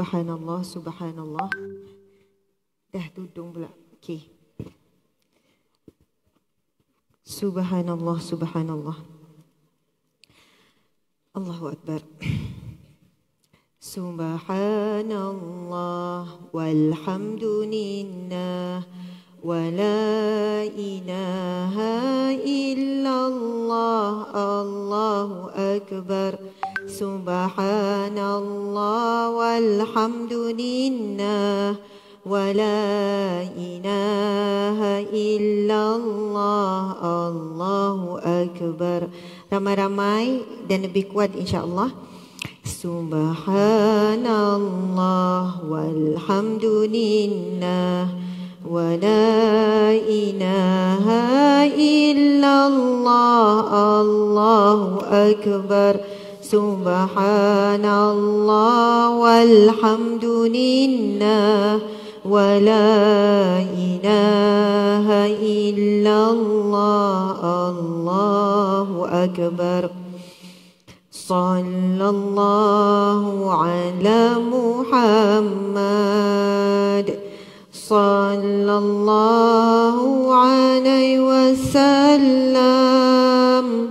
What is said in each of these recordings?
سبحان الله سبحان الله dah tudung pula okey سبحان الله سبحان الله الله اكبر سبحان الله والحمد لله ولا اله الا الله الله اكبر سبحان الله والحمد لله ولا إله إلا الله الله أكبر رمى رمى ramai dan lebih kuat insyaAllah سبحان الله والحمد لله ولا إله إلا الله الله أكبر سبحان الله والحمد لله ولا إله إلا الله الله أكبر صلى الله على محمد صلى الله عليه وسلم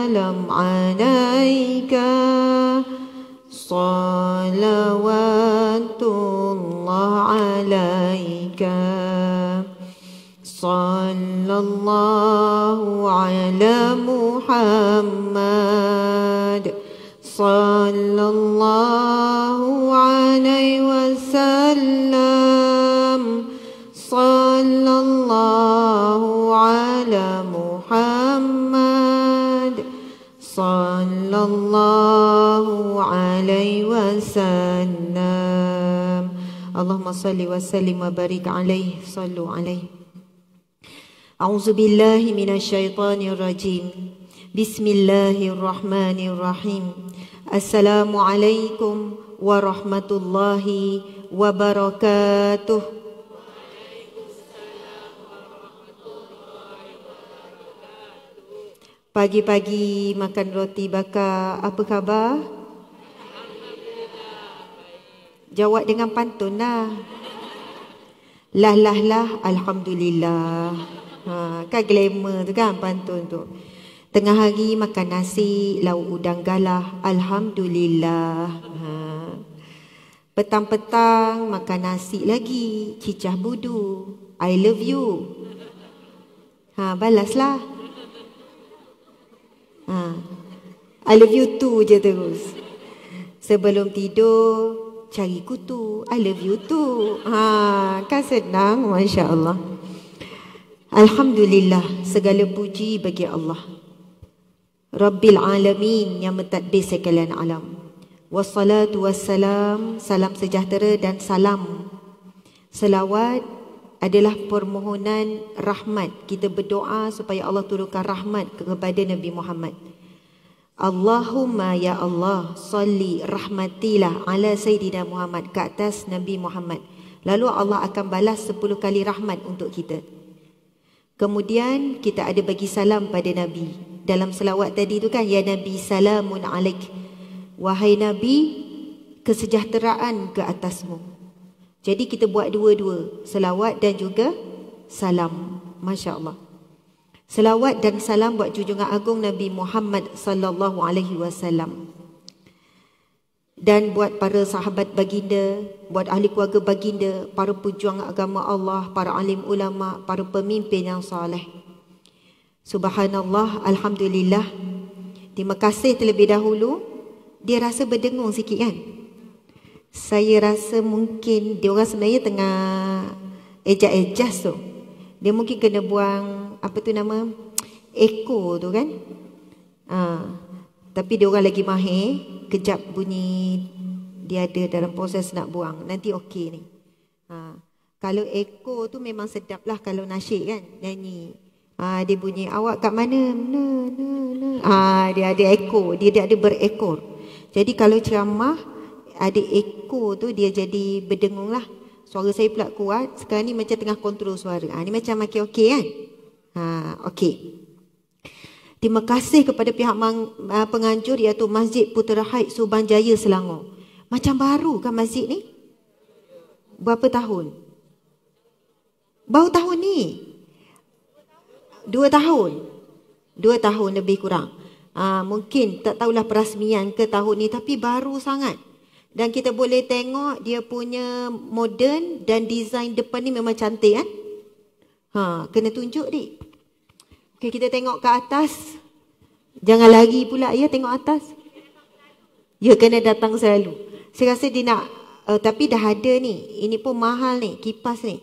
السلام عليك صلوات الله عليك صلى الله على محمد صلى الله عليه وسلم صلى الله على محمد صلى الله عليه وسلم اللهم صل وسلم وبارك عليه صلوا عليه أعوذ بالله من الشيطان الرجيم بسم الله الرحمن الرحيم السلام عليكم ورحمة الله وبركاته Pagi-pagi makan roti bakar, apa khabar? Jawab dengan pantun lah. Lah lah lah, Alhamdulillah. Ha, kan glamour tu kan pantun tu. Tengah hari makan nasi, lauk udang galah, Alhamdulillah. Ha. Petang-petang makan nasi lagi, cicah budu. I love you. Ha, Balaslah. Ha. I love you too je terus. Sebelum tidur, cari kutu. I love you too. Ha, kan senang, Masya Allah. Alhamdulillah, segala puji bagi Allah. Rabbil Alamin yang mentadbir sekalian alam. Wassalatu wassalam, salam sejahtera dan salam. Selawat adalah permohonan rahmat. Kita berdoa supaya Allah turunkan rahmat kepada Nabi Muhammad. Allahumma ya Allah salli rahmatilah ala Sayyidina Muhammad ke atas Nabi Muhammad. Lalu Allah akan balas sepuluh kali rahmat untuk kita. Kemudian kita ada bagi salam pada Nabi. Dalam selawat tadi tu kan ya Nabi salamun alaik. Wahai Nabi kesejahteraan ke atasmu. Jadi kita buat dua-dua, selawat dan juga salam. Masya Allah. Selawat dan salam buat junjungan agung Nabi Muhammad sallallahu alaihi wasallam. Dan buat para sahabat baginda, buat ahli keluarga baginda, para pejuang agama Allah, para alim ulama, para pemimpin yang soleh. Subhanallah, Alhamdulillah. Terima kasih terlebih dahulu. Dia rasa berdengung sikit kan? saya rasa mungkin dia orang sebenarnya tengah ejak-ejak tu. Dia mungkin kena buang apa tu nama eko tu kan? Ha. Tapi dia orang lagi mahir, kejap bunyi dia ada dalam proses nak buang. Nanti okey ni. Ha. Kalau eko tu memang sedap lah kalau nasyid kan nyanyi. Ha, dia bunyi awak kat mana? Na, na, na. Ha, dia ada eko dia, dia ada berekor. Jadi kalau ceramah, ada echo tu dia jadi berdengung lah. Suara saya pula kuat. Sekarang ni macam tengah kontrol suara. Ha, ni macam makin okey kan? Ha, okey. Terima kasih kepada pihak mang, uh, penganjur iaitu Masjid Putera Haid Subang Jaya Selangor. Macam baru kan masjid ni? Berapa tahun? Baru tahun ni? Dua tahun? Dua tahun lebih kurang. Uh, mungkin tak tahulah perasmian ke tahun ni tapi baru sangat. Dan kita boleh tengok dia punya modern dan design depan ni memang cantik kan? Ha, kena tunjuk dik. Okey, kita tengok ke atas. Jangan lagi pula ya tengok atas. Ya kena datang selalu. Saya rasa dia nak uh, tapi dah ada ni. Ini pun mahal ni, kipas ni.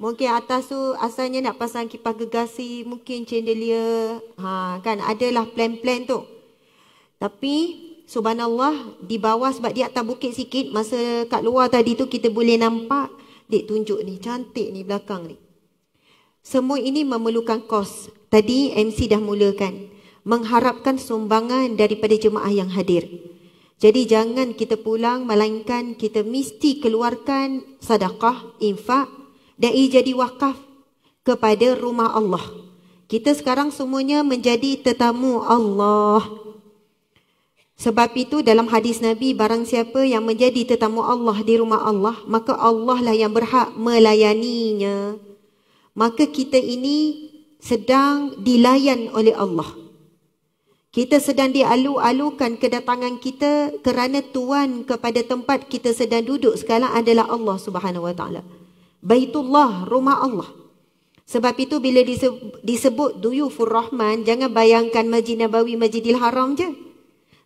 Mungkin atas tu asalnya nak pasang kipas gegasi, mungkin chandelier. Ha, kan adalah plan-plan tu. Tapi Subhanallah di bawah sebab dia atas bukit sikit masa kat luar tadi tu kita boleh nampak dia tunjuk ni cantik ni belakang ni. Semua ini memerlukan kos. Tadi MC dah mulakan mengharapkan sumbangan daripada jemaah yang hadir. Jadi jangan kita pulang melainkan kita mesti keluarkan sedekah, infak dan ia jadi wakaf kepada rumah Allah. Kita sekarang semuanya menjadi tetamu Allah. Sebab itu dalam hadis Nabi barang siapa yang menjadi tetamu Allah di rumah Allah maka Allah lah yang berhak melayaninya. Maka kita ini sedang dilayan oleh Allah. Kita sedang dialu-alukan kedatangan kita kerana tuan kepada tempat kita sedang duduk sekarang adalah Allah Subhanahu Wa Taala. Baitullah rumah Allah. Sebab itu bila disebut, disebut Duyufur Rahman jangan bayangkan majid Nabawi majidil Haram je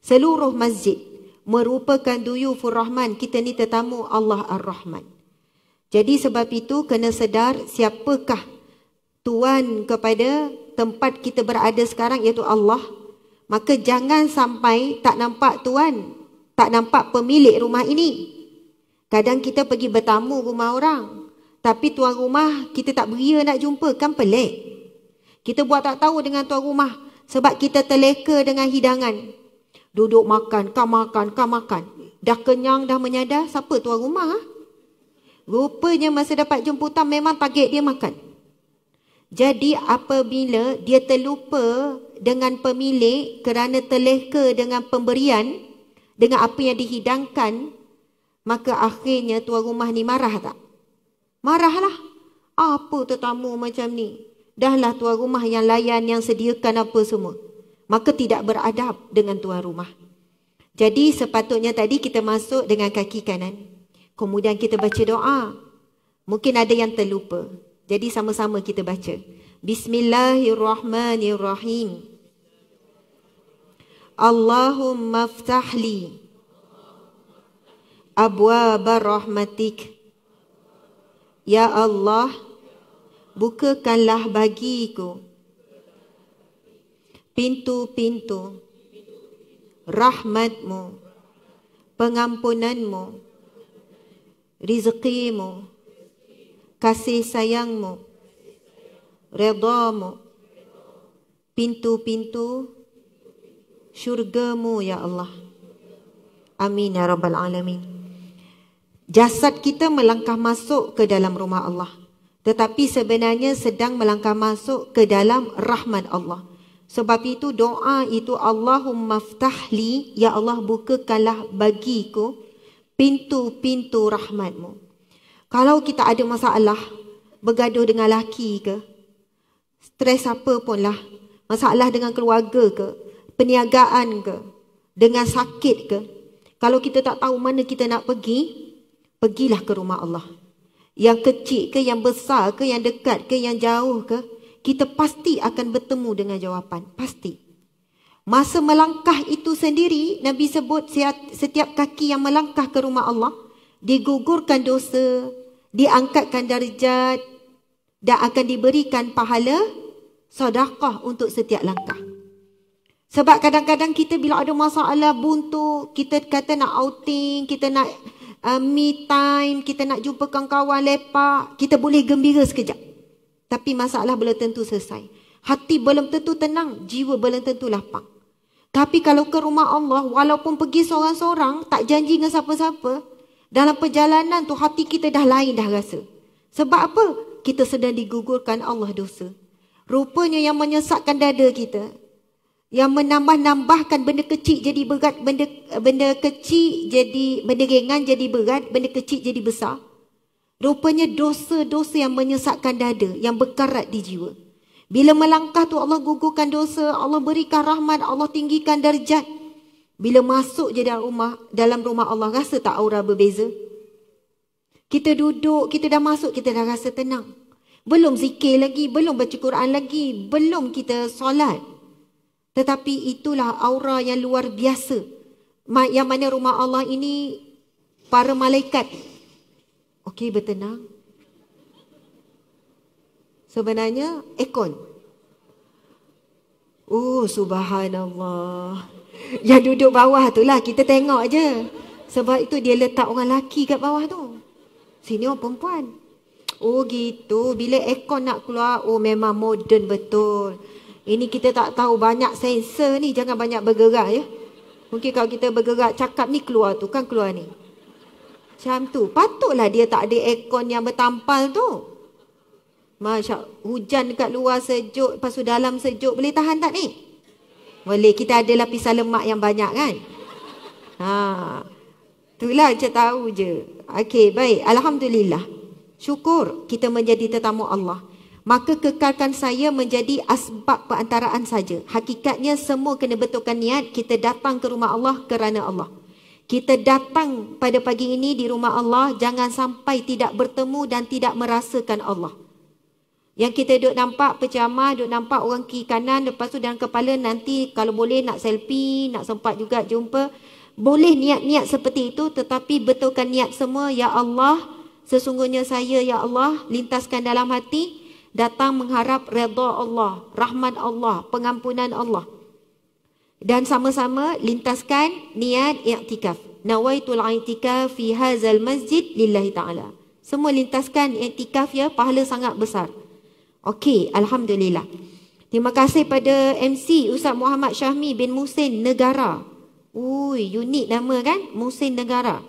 seluruh masjid merupakan duyufur rahman kita ni tetamu Allah ar-rahman jadi sebab itu kena sedar siapakah tuan kepada tempat kita berada sekarang iaitu Allah maka jangan sampai tak nampak tuan tak nampak pemilik rumah ini kadang kita pergi bertamu rumah orang tapi tuan rumah kita tak beria nak jumpa kan pelik kita buat tak tahu dengan tuan rumah sebab kita terleka dengan hidangan Duduk makan, kau makan, kau makan. Dah kenyang, dah menyadar. Siapa tuan rumah? Ah? Rupanya masa dapat jemputan memang target dia makan. Jadi apabila dia terlupa dengan pemilik kerana terleka dengan pemberian, dengan apa yang dihidangkan, maka akhirnya tuan rumah ni marah tak? Marahlah. Apa tetamu macam ni? Dahlah tuan rumah yang layan, yang sediakan apa semua maka tidak beradab dengan tuan rumah. Jadi sepatutnya tadi kita masuk dengan kaki kanan. Kemudian kita baca doa. Mungkin ada yang terlupa. Jadi sama-sama kita baca. Bismillahirrahmanirrahim. Allahumma ftahli abwaab rahmatik. Ya Allah, bukakanlah bagiku pintu-pintu rahmatmu, pengampunanmu, rizqimu, kasih sayangmu, redamu, pintu-pintu syurgamu, ya Allah. Amin, ya Rabbal Alamin. Jasad kita melangkah masuk ke dalam rumah Allah. Tetapi sebenarnya sedang melangkah masuk ke dalam rahmat Allah. Sebab itu doa itu Allahumma ftahli ya Allah bukakanlah bagiku pintu-pintu rahmatmu. Kalau kita ada masalah bergaduh dengan laki ke, stres apa pun lah, masalah dengan keluarga ke, perniagaan ke, dengan sakit ke, kalau kita tak tahu mana kita nak pergi, pergilah ke rumah Allah. Yang kecil ke, yang besar ke, yang dekat ke, yang jauh ke, kita pasti akan bertemu dengan jawapan. Pasti. Masa melangkah itu sendiri, Nabi sebut setiap kaki yang melangkah ke rumah Allah, digugurkan dosa, diangkatkan darjat, dan akan diberikan pahala sadaqah untuk setiap langkah. Sebab kadang-kadang kita bila ada masalah buntu, kita kata nak outing, kita nak uh, me time, kita nak jumpa kawan-kawan lepak, kita boleh gembira sekejap. Tapi masalah belum tentu selesai. Hati belum tentu tenang, jiwa belum tentu lapang. Tapi kalau ke rumah Allah, walaupun pergi seorang-seorang, tak janji dengan siapa-siapa, dalam perjalanan tu hati kita dah lain dah rasa. Sebab apa? Kita sedang digugurkan Allah dosa. Rupanya yang menyesatkan dada kita, yang menambah-nambahkan benda kecil jadi berat, benda benda kecil jadi benda ringan jadi berat, benda kecil jadi besar. Rupanya dosa-dosa yang menyesakkan dada, yang berkarat di jiwa. Bila melangkah tu Allah gugurkan dosa, Allah berikan rahmat, Allah tinggikan darjat. Bila masuk je dalam rumah, dalam rumah Allah rasa tak aura berbeza. Kita duduk, kita dah masuk, kita dah rasa tenang. Belum zikir lagi, belum baca Quran lagi, belum kita solat. Tetapi itulah aura yang luar biasa. Yang mana rumah Allah ini para malaikat Okey bertenang. Sebenarnya ekon. Oh subhanallah. Yang duduk bawah tu lah kita tengok aje. Sebab itu dia letak orang lelaki kat bawah tu. Sini orang perempuan. Oh gitu. Bila ekon nak keluar, oh memang moden betul. Ini kita tak tahu banyak sensor ni. Jangan banyak bergerak ya. Mungkin kalau kita bergerak cakap ni keluar tu kan keluar ni. Macam tu. Patutlah dia tak ada aircon yang bertampal tu. Masya hujan dekat luar sejuk, lepas tu dalam sejuk. Boleh tahan tak ni? Boleh. Kita ada lapisan lemak yang banyak kan? Ha. Itulah macam tahu je. Okey, baik. Alhamdulillah. Syukur kita menjadi tetamu Allah. Maka kekalkan saya menjadi asbab perantaraan saja. Hakikatnya semua kena betulkan niat kita datang ke rumah Allah kerana Allah. Kita datang pada pagi ini di rumah Allah jangan sampai tidak bertemu dan tidak merasakan Allah. Yang kita duduk nampak pejamaah, duduk nampak orang kiri kanan, lepas tu dalam kepala nanti kalau boleh nak selfie, nak sempat juga jumpa. Boleh niat-niat seperti itu tetapi betulkan niat semua ya Allah, sesungguhnya saya ya Allah lintaskan dalam hati datang mengharap reda Allah, rahmat Allah, pengampunan Allah dan sama-sama lintaskan niat i'tikaf. Nawaitul i'tikaf fi hazal masjid lillahi ta'ala. Semua lintaskan i'tikaf ya, pahala sangat besar. Okey, Alhamdulillah. Terima kasih pada MC Ustaz Muhammad Syahmi bin Musin Negara. Ui, unik nama kan? Musin Negara.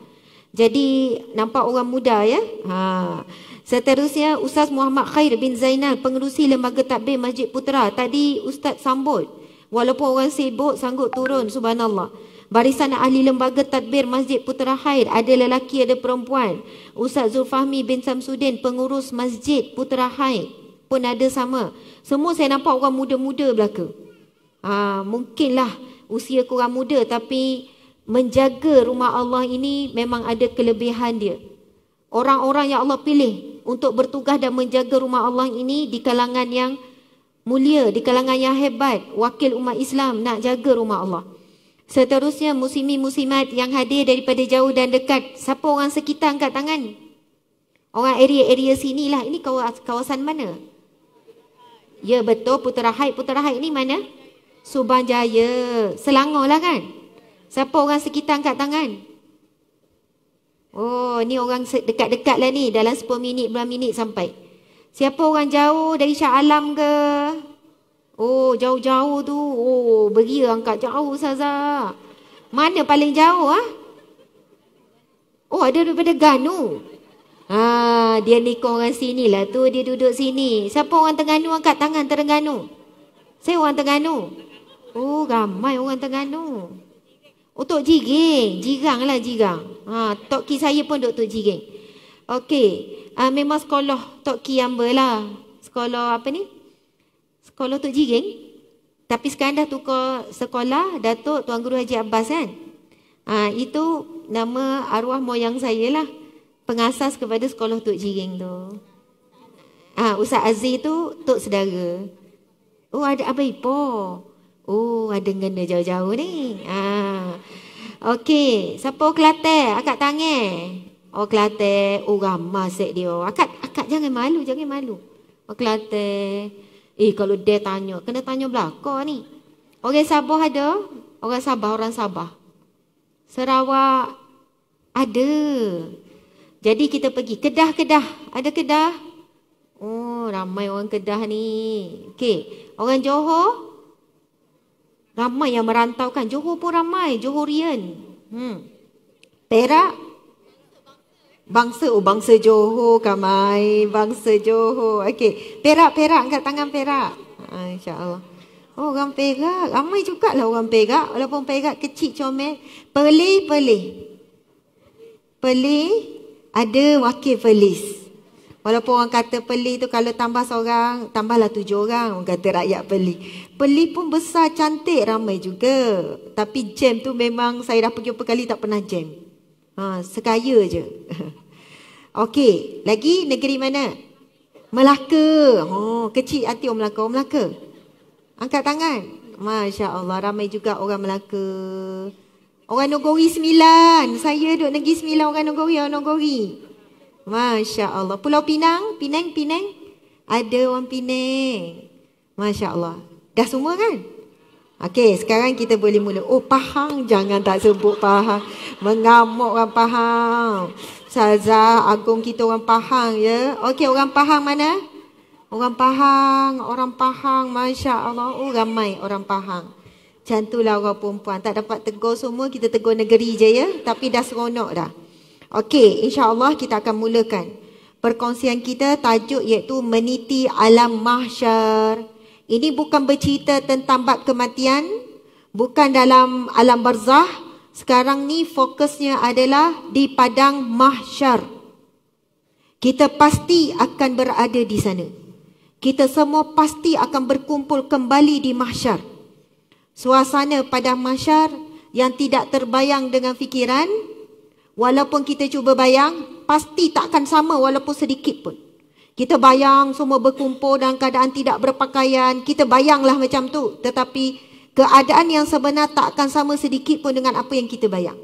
Jadi, nampak orang muda ya? Ha. Seterusnya, Ustaz Muhammad Khair bin Zainal, pengerusi Lembaga Tadbir Masjid Putra. Tadi, Ustaz sambut. Walaupun orang sibuk sanggup turun subhanallah. Barisan ahli lembaga tadbir Masjid Putera Haid ada lelaki ada perempuan. Ustaz Zulfahmi bin Samsudin pengurus Masjid Putera Haid pun ada sama. Semua saya nampak orang muda-muda belaka. Ha, mungkinlah usia kurang muda tapi menjaga rumah Allah ini memang ada kelebihan dia. Orang-orang yang Allah pilih untuk bertugas dan menjaga rumah Allah ini di kalangan yang mulia di kalangan yang hebat wakil umat Islam nak jaga rumah Allah seterusnya musimi musimat yang hadir daripada jauh dan dekat siapa orang sekitar angkat tangan orang area-area sinilah ini kawasan mana ya betul putera Hai, putera Hai ni mana Subang Jaya Selangor lah kan siapa orang sekitar angkat tangan Oh, ni orang dekat-dekat lah ni. Dalam 10 minit, 5 minit sampai. Siapa orang jauh dari Shah Alam ke? Oh, jauh-jauh tu. Oh, beria angkat jauh saza. Mana paling jauh ah? Oh, ada daripada Ganu. Oh. Ha, ah, dia nikah orang sini lah tu dia duduk sini. Siapa orang Terengganu angkat tangan Terengganu? Saya orang Terengganu. Oh, ramai orang Terengganu. Oh, Tok Jiging. Jiranglah Jirang. Ha, Tok Ki saya pun Tok Jiging. Okey uh, memang sekolah Tok Kiamba lah. Sekolah apa ni? Sekolah Tok Jiring. Tapi sekarang dah tukar sekolah Datuk Tuan Guru Haji Abbas kan? Uh, itu nama arwah moyang saya lah. Pengasas kepada sekolah Tok Jiring tu. Ah, uh, Ustaz Aziz tu Tok Sedara. Oh ada apa Ipo? Oh ada ngena jauh-jauh ni. Ah. Uh. Okey, siapa Kelate? Akak tangan. Orang Kelate, orang masak dia. Akak, akak jangan malu, jangan malu. Orang Kelate. Eh, kalau dia tanya, kena tanya belakang ni. Orang Sabah ada? Orang Sabah, orang Sabah. Sarawak, ada. Jadi kita pergi kedah kedah. Ada kedah? Oh, ramai orang kedah ni. Okey. Orang Johor? Ramai yang merantau kan. Johor pun ramai. Johorian. Hmm. Perak? Bangsa oh bangsa Johor kamai bangsa Johor. Okey. Perak Perak angkat tangan Perak. Ha, insya Oh orang Perak, ramai juga lah orang Perak walaupun Perak kecil comel. Perli, perli. Perli ada wakil Perlis. Walaupun orang kata Perlis tu kalau tambah seorang, tambahlah tujuh orang orang kata rakyat Perlis. Perlis pun besar cantik ramai juga. Tapi jam tu memang saya dah pergi berapa kali tak pernah jam. Ha, sekaya je. Okey, lagi negeri mana? Melaka. Ha, kecil hati orang Melaka. Orang Melaka. Angkat tangan. Masya Allah, ramai juga orang Melaka. Orang Nogori Sembilan. Saya duduk negeri Sembilan orang Nogori. Orang Nogori. Masya Allah. Pulau Pinang? Pinang, Pinang? Ada orang Pinang. Masya Allah. Dah semua kan? Okey, sekarang kita boleh mula. Oh, Pahang. Jangan tak sebut Pahang. Mengamuk orang Pahang. sazah agung kita orang Pahang, ya. Okey, orang Pahang mana? Orang Pahang. Orang Pahang. Masya Allah. Oh, ramai orang Pahang. Cantulah orang perempuan. Tak dapat tegur semua, kita tegur negeri je, ya. Tapi dah seronok dah. Okey, insya Allah kita akan mulakan. Perkongsian kita tajuk iaitu meniti alam mahsyar. Ini bukan bercerita tentang bab kematian, bukan dalam alam barzah. Sekarang ni fokusnya adalah di padang mahsyar. Kita pasti akan berada di sana. Kita semua pasti akan berkumpul kembali di mahsyar. Suasana padang mahsyar yang tidak terbayang dengan fikiran, walaupun kita cuba bayang, pasti tak akan sama walaupun sedikit pun. Kita bayang semua berkumpul dalam keadaan tidak berpakaian. Kita bayanglah macam tu. Tetapi keadaan yang sebenar takkan sama sedikit pun dengan apa yang kita bayang.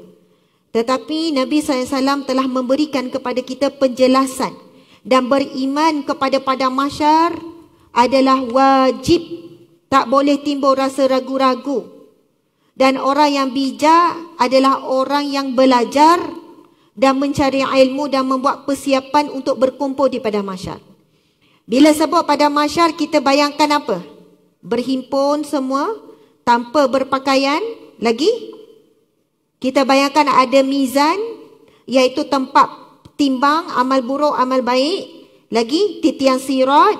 Tetapi Nabi SAW telah memberikan kepada kita penjelasan. Dan beriman kepada pada masyar adalah wajib. Tak boleh timbul rasa ragu-ragu. Dan orang yang bijak adalah orang yang belajar dan mencari ilmu dan membuat persiapan untuk berkumpul di padang mahsyar. Bila sebut pada masyar kita bayangkan apa? Berhimpun semua tanpa berpakaian lagi. Kita bayangkan ada mizan iaitu tempat timbang amal buruk amal baik lagi titian sirat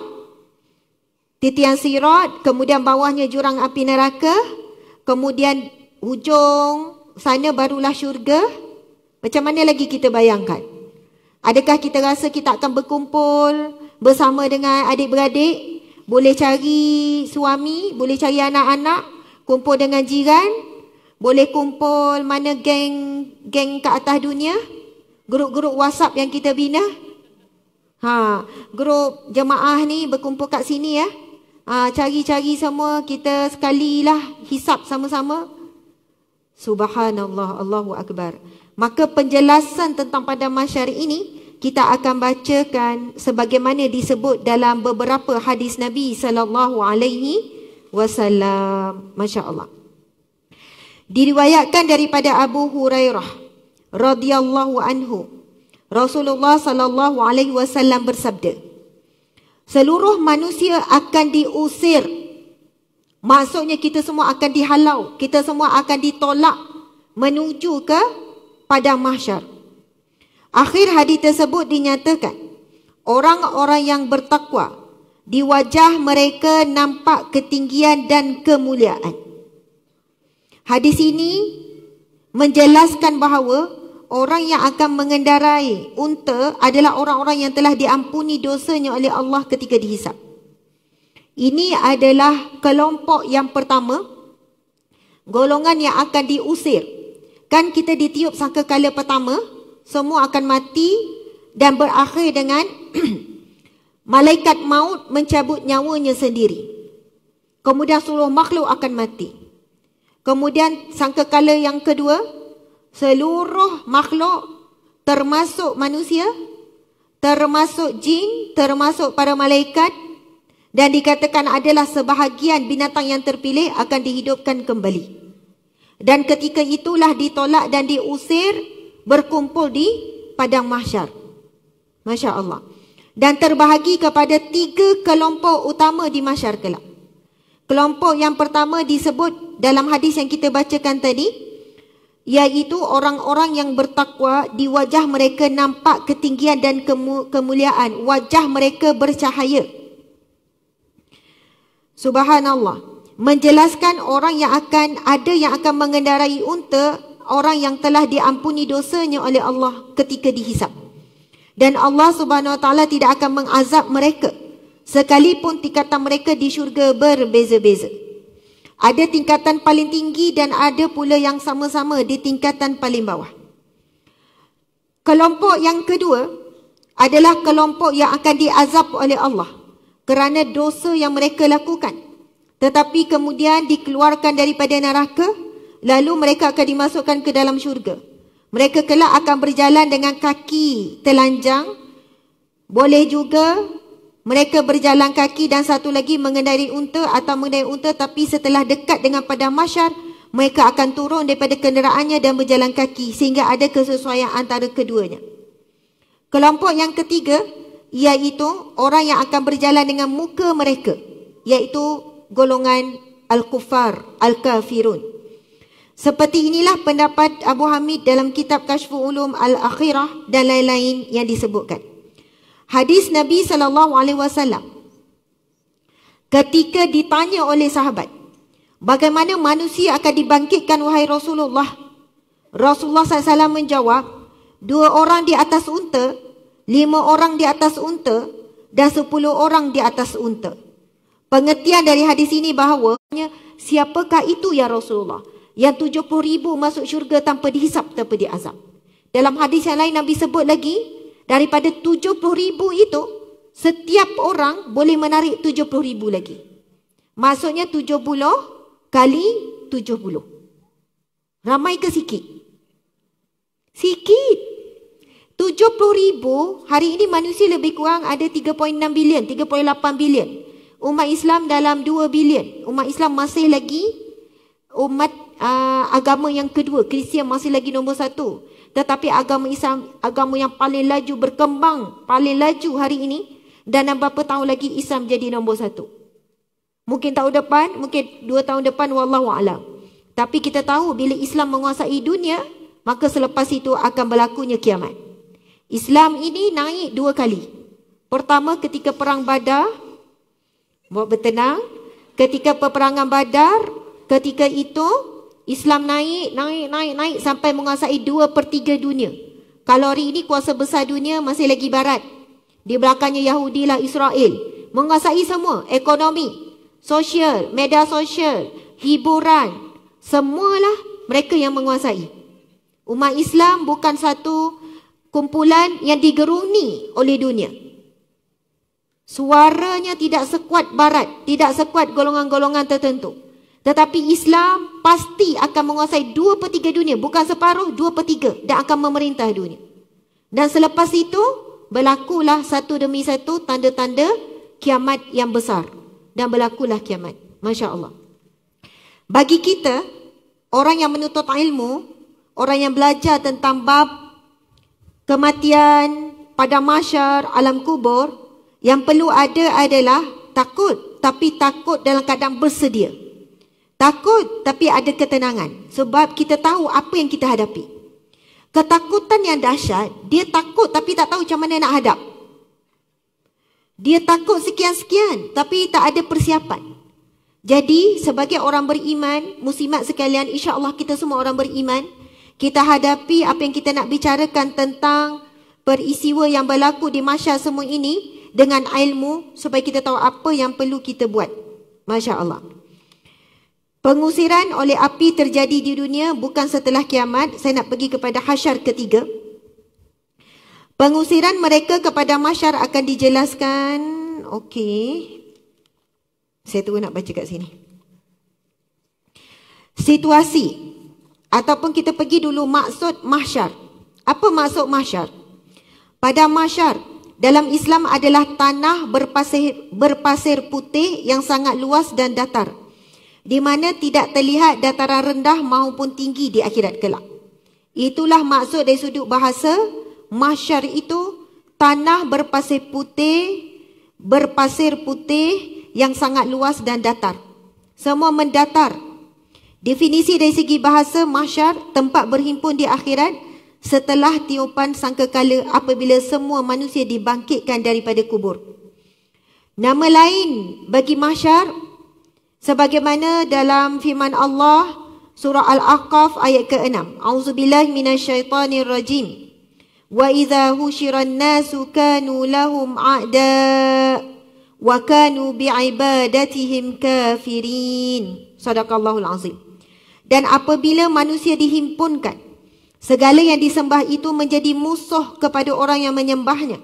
titian sirat kemudian bawahnya jurang api neraka kemudian hujung sana barulah syurga macam mana lagi kita bayangkan? Adakah kita rasa kita akan berkumpul bersama dengan adik-beradik? Boleh cari suami, boleh cari anak-anak, kumpul dengan jiran, boleh kumpul mana geng geng ke atas dunia? Grup-grup WhatsApp yang kita bina? Ha, grup jemaah ni berkumpul kat sini ya. Ha, cari-cari semua kita sekali lah hisap sama-sama. Subhanallah, Allahu Akbar. Maka penjelasan tentang pada mahsyar ini kita akan bacakan sebagaimana disebut dalam beberapa hadis Nabi sallallahu alaihi wasallam. Masya-Allah. Diriwayatkan daripada Abu Hurairah radhiyallahu anhu. Rasulullah sallallahu alaihi wasallam bersabda, Seluruh manusia akan diusir. Maksudnya kita semua akan dihalau, kita semua akan ditolak menuju ke pada mahsyar. Akhir hadis tersebut dinyatakan orang-orang yang bertakwa di wajah mereka nampak ketinggian dan kemuliaan. Hadis ini menjelaskan bahawa orang yang akan mengendarai unta adalah orang-orang yang telah diampuni dosanya oleh Allah ketika dihisap. Ini adalah kelompok yang pertama golongan yang akan diusir Kan kita ditiup sangka kala pertama, semua akan mati dan berakhir dengan malaikat maut mencabut nyawanya sendiri. Kemudian seluruh makhluk akan mati. Kemudian sangka kala yang kedua, seluruh makhluk termasuk manusia, termasuk jin, termasuk para malaikat dan dikatakan adalah sebahagian binatang yang terpilih akan dihidupkan kembali. Dan ketika itulah ditolak dan diusir berkumpul di padang mahsyar. Masya Allah. Dan terbahagi kepada tiga kelompok utama di mahsyar kelak. Kelompok yang pertama disebut dalam hadis yang kita bacakan tadi. Iaitu orang-orang yang bertakwa di wajah mereka nampak ketinggian dan kemuliaan. Wajah mereka bercahaya. Subhanallah menjelaskan orang yang akan ada yang akan mengendarai unta orang yang telah diampuni dosanya oleh Allah ketika dihisap. Dan Allah Subhanahu Wa Taala tidak akan mengazab mereka sekalipun tingkatan mereka di syurga berbeza-beza. Ada tingkatan paling tinggi dan ada pula yang sama-sama di tingkatan paling bawah. Kelompok yang kedua adalah kelompok yang akan diazab oleh Allah kerana dosa yang mereka lakukan tetapi kemudian dikeluarkan daripada neraka lalu mereka akan dimasukkan ke dalam syurga mereka kelak akan berjalan dengan kaki telanjang boleh juga mereka berjalan kaki dan satu lagi mengendari unta atau mengendari unta tapi setelah dekat dengan padang masyar, mereka akan turun daripada kenderaannya dan berjalan kaki sehingga ada kesesuaian antara keduanya kelompok yang ketiga iaitu orang yang akan berjalan dengan muka mereka iaitu golongan Al-Kufar, Al-Kafirun. Seperti inilah pendapat Abu Hamid dalam kitab Kashfu Ulum Al-Akhirah dan lain-lain yang disebutkan. Hadis Nabi sallallahu alaihi wasallam ketika ditanya oleh sahabat, bagaimana manusia akan dibangkitkan wahai Rasulullah? Rasulullah SAW menjawab, dua orang di atas unta, lima orang di atas unta dan sepuluh orang di atas unta pengertian dari hadis ini bahawa siapakah itu ya Rasulullah yang 70 ribu masuk syurga tanpa dihisap tanpa diazab. Dalam hadis yang lain Nabi sebut lagi daripada 70 ribu itu setiap orang boleh menarik 70 ribu lagi. Maksudnya 70 kali 70. Ramai ke sikit? Sikit. 70 ribu hari ini manusia lebih kurang ada 3.6 bilion, 3.8 bilion umat Islam dalam 2 bilion. Umat Islam masih lagi umat uh, agama yang kedua. Kristian masih lagi nombor satu. Tetapi agama Islam, agama yang paling laju berkembang, paling laju hari ini. Dan dalam berapa tahun lagi Islam jadi nombor satu. Mungkin tahun depan, mungkin dua tahun depan, wallahu a'lam. Tapi kita tahu bila Islam menguasai dunia, maka selepas itu akan berlakunya kiamat. Islam ini naik dua kali. Pertama ketika perang badar, buat bertenang ketika peperangan badar ketika itu Islam naik naik naik naik sampai menguasai dua per 3 dunia kalau hari ini kuasa besar dunia masih lagi barat di belakangnya Yahudi lah Israel menguasai semua ekonomi sosial media sosial hiburan semualah mereka yang menguasai umat Islam bukan satu kumpulan yang digerungi oleh dunia Suaranya tidak sekuat barat, tidak sekuat golongan-golongan tertentu. Tetapi Islam pasti akan menguasai dua per tiga dunia, bukan separuh, dua per tiga dan akan memerintah dunia. Dan selepas itu, berlakulah satu demi satu tanda-tanda kiamat yang besar. Dan berlakulah kiamat. Masya Allah. Bagi kita, orang yang menutup ilmu, orang yang belajar tentang bab kematian, pada masyar, alam kubur, yang perlu ada adalah takut tapi takut dalam keadaan bersedia. Takut tapi ada ketenangan sebab kita tahu apa yang kita hadapi. Ketakutan yang dahsyat, dia takut tapi tak tahu macam mana nak hadap. Dia takut sekian-sekian tapi tak ada persiapan. Jadi sebagai orang beriman, muslimat sekalian, insya-Allah kita semua orang beriman, kita hadapi apa yang kita nak bicarakan tentang peristiwa yang berlaku di masyarakat semua ini, dengan ilmu supaya kita tahu apa yang perlu kita buat. Masya Allah. Pengusiran oleh api terjadi di dunia bukan setelah kiamat. Saya nak pergi kepada hasyar ketiga. Pengusiran mereka kepada masyar akan dijelaskan. Okey. Saya tunggu nak baca kat sini. Situasi. Ataupun kita pergi dulu maksud mahsyar. Apa maksud mahsyar? Pada mahsyar, dalam Islam adalah tanah berpasir, berpasir putih yang sangat luas dan datar. Di mana tidak terlihat dataran rendah maupun tinggi di akhirat kelak. Itulah maksud dari sudut bahasa, mahsyar itu tanah berpasir putih, berpasir putih yang sangat luas dan datar. Semua mendatar. Definisi dari segi bahasa mahsyar, tempat berhimpun di akhirat setelah tiupan sangkakala apabila semua manusia dibangkitkan daripada kubur. Nama lain bagi mahsyar sebagaimana dalam firman Allah surah Al-Aqaf ayat ke-6. Auzubillahi minasyaitonirrajim. Wa idza husyiran nasu kanu lahum a'da wa kanu bi'ibadatihim kafirin. Sadaqallahul azim. Dan apabila manusia dihimpunkan, Segala yang disembah itu menjadi musuh kepada orang yang menyembahnya.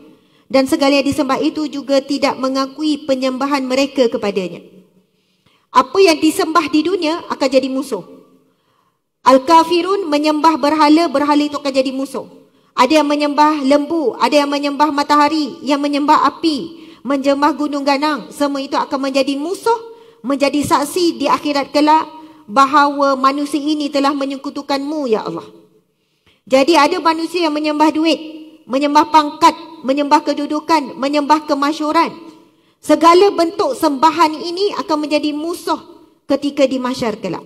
Dan segala yang disembah itu juga tidak mengakui penyembahan mereka kepadanya. Apa yang disembah di dunia akan jadi musuh. Al-Kafirun menyembah berhala, berhala itu akan jadi musuh. Ada yang menyembah lembu, ada yang menyembah matahari, yang menyembah api, menyembah gunung ganang. Semua itu akan menjadi musuh, menjadi saksi di akhirat kelak bahawa manusia ini telah menyekutukanmu, Ya Allah. Jadi ada manusia yang menyembah duit, menyembah pangkat, menyembah kedudukan, menyembah kemasyuran. Segala bentuk sembahan ini akan menjadi musuh ketika di mahsyar kelak.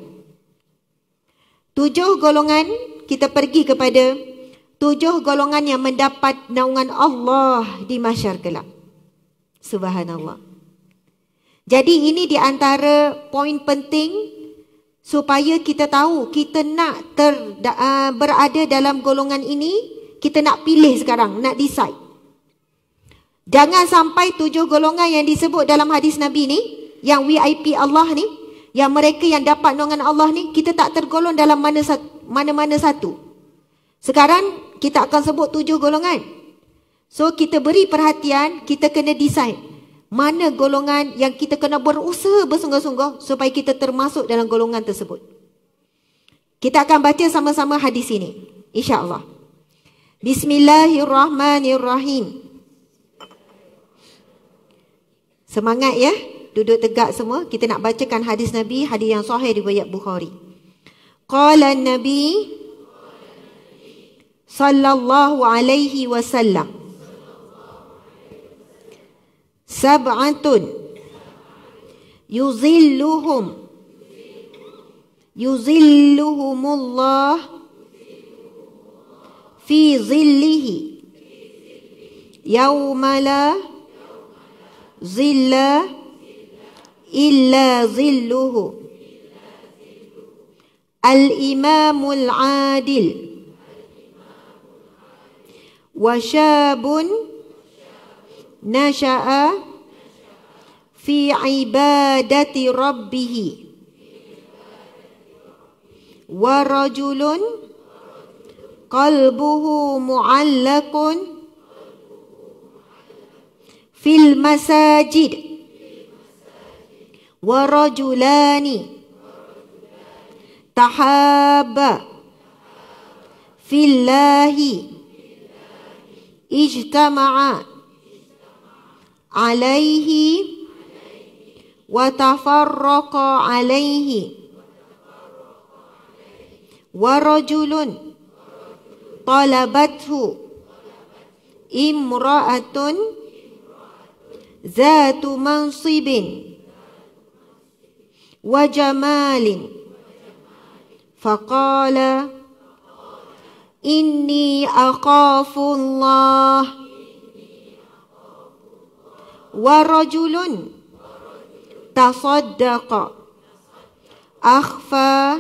Tujuh golongan kita pergi kepada tujuh golongan yang mendapat naungan Allah di mahsyar kelak. Subhanallah. Jadi ini di antara poin penting supaya kita tahu kita nak ter, uh, berada dalam golongan ini kita nak pilih sekarang nak decide jangan sampai tujuh golongan yang disebut dalam hadis nabi ni yang VIP Allah ni yang mereka yang dapat nongan Allah ni kita tak tergolong dalam mana mana-mana satu sekarang kita akan sebut tujuh golongan so kita beri perhatian kita kena decide mana golongan yang kita kena berusaha bersungguh-sungguh supaya kita termasuk dalam golongan tersebut. Kita akan baca sama-sama hadis ini. InsyaAllah. Bismillahirrahmanirrahim. Semangat ya. Duduk tegak semua. Kita nak bacakan hadis Nabi. Hadis yang sahih di bayat Bukhari. Qala Nabi. Sallallahu alaihi wasallam. سبعة يظلهم يظلهم الله في ظله يوم لا ظل إلا ظله الإمام العادل وشاب نشأ في عبادة ربه ورجل قلبه معلق في المساجد ورجلان تحابا في الله اجتمعا alaihi wa tafarraqa alaihi wa rajulun talabathu imra'atun zatu mansibin wa jamalin faqala inni aqafullah ورجل تصدق أخفى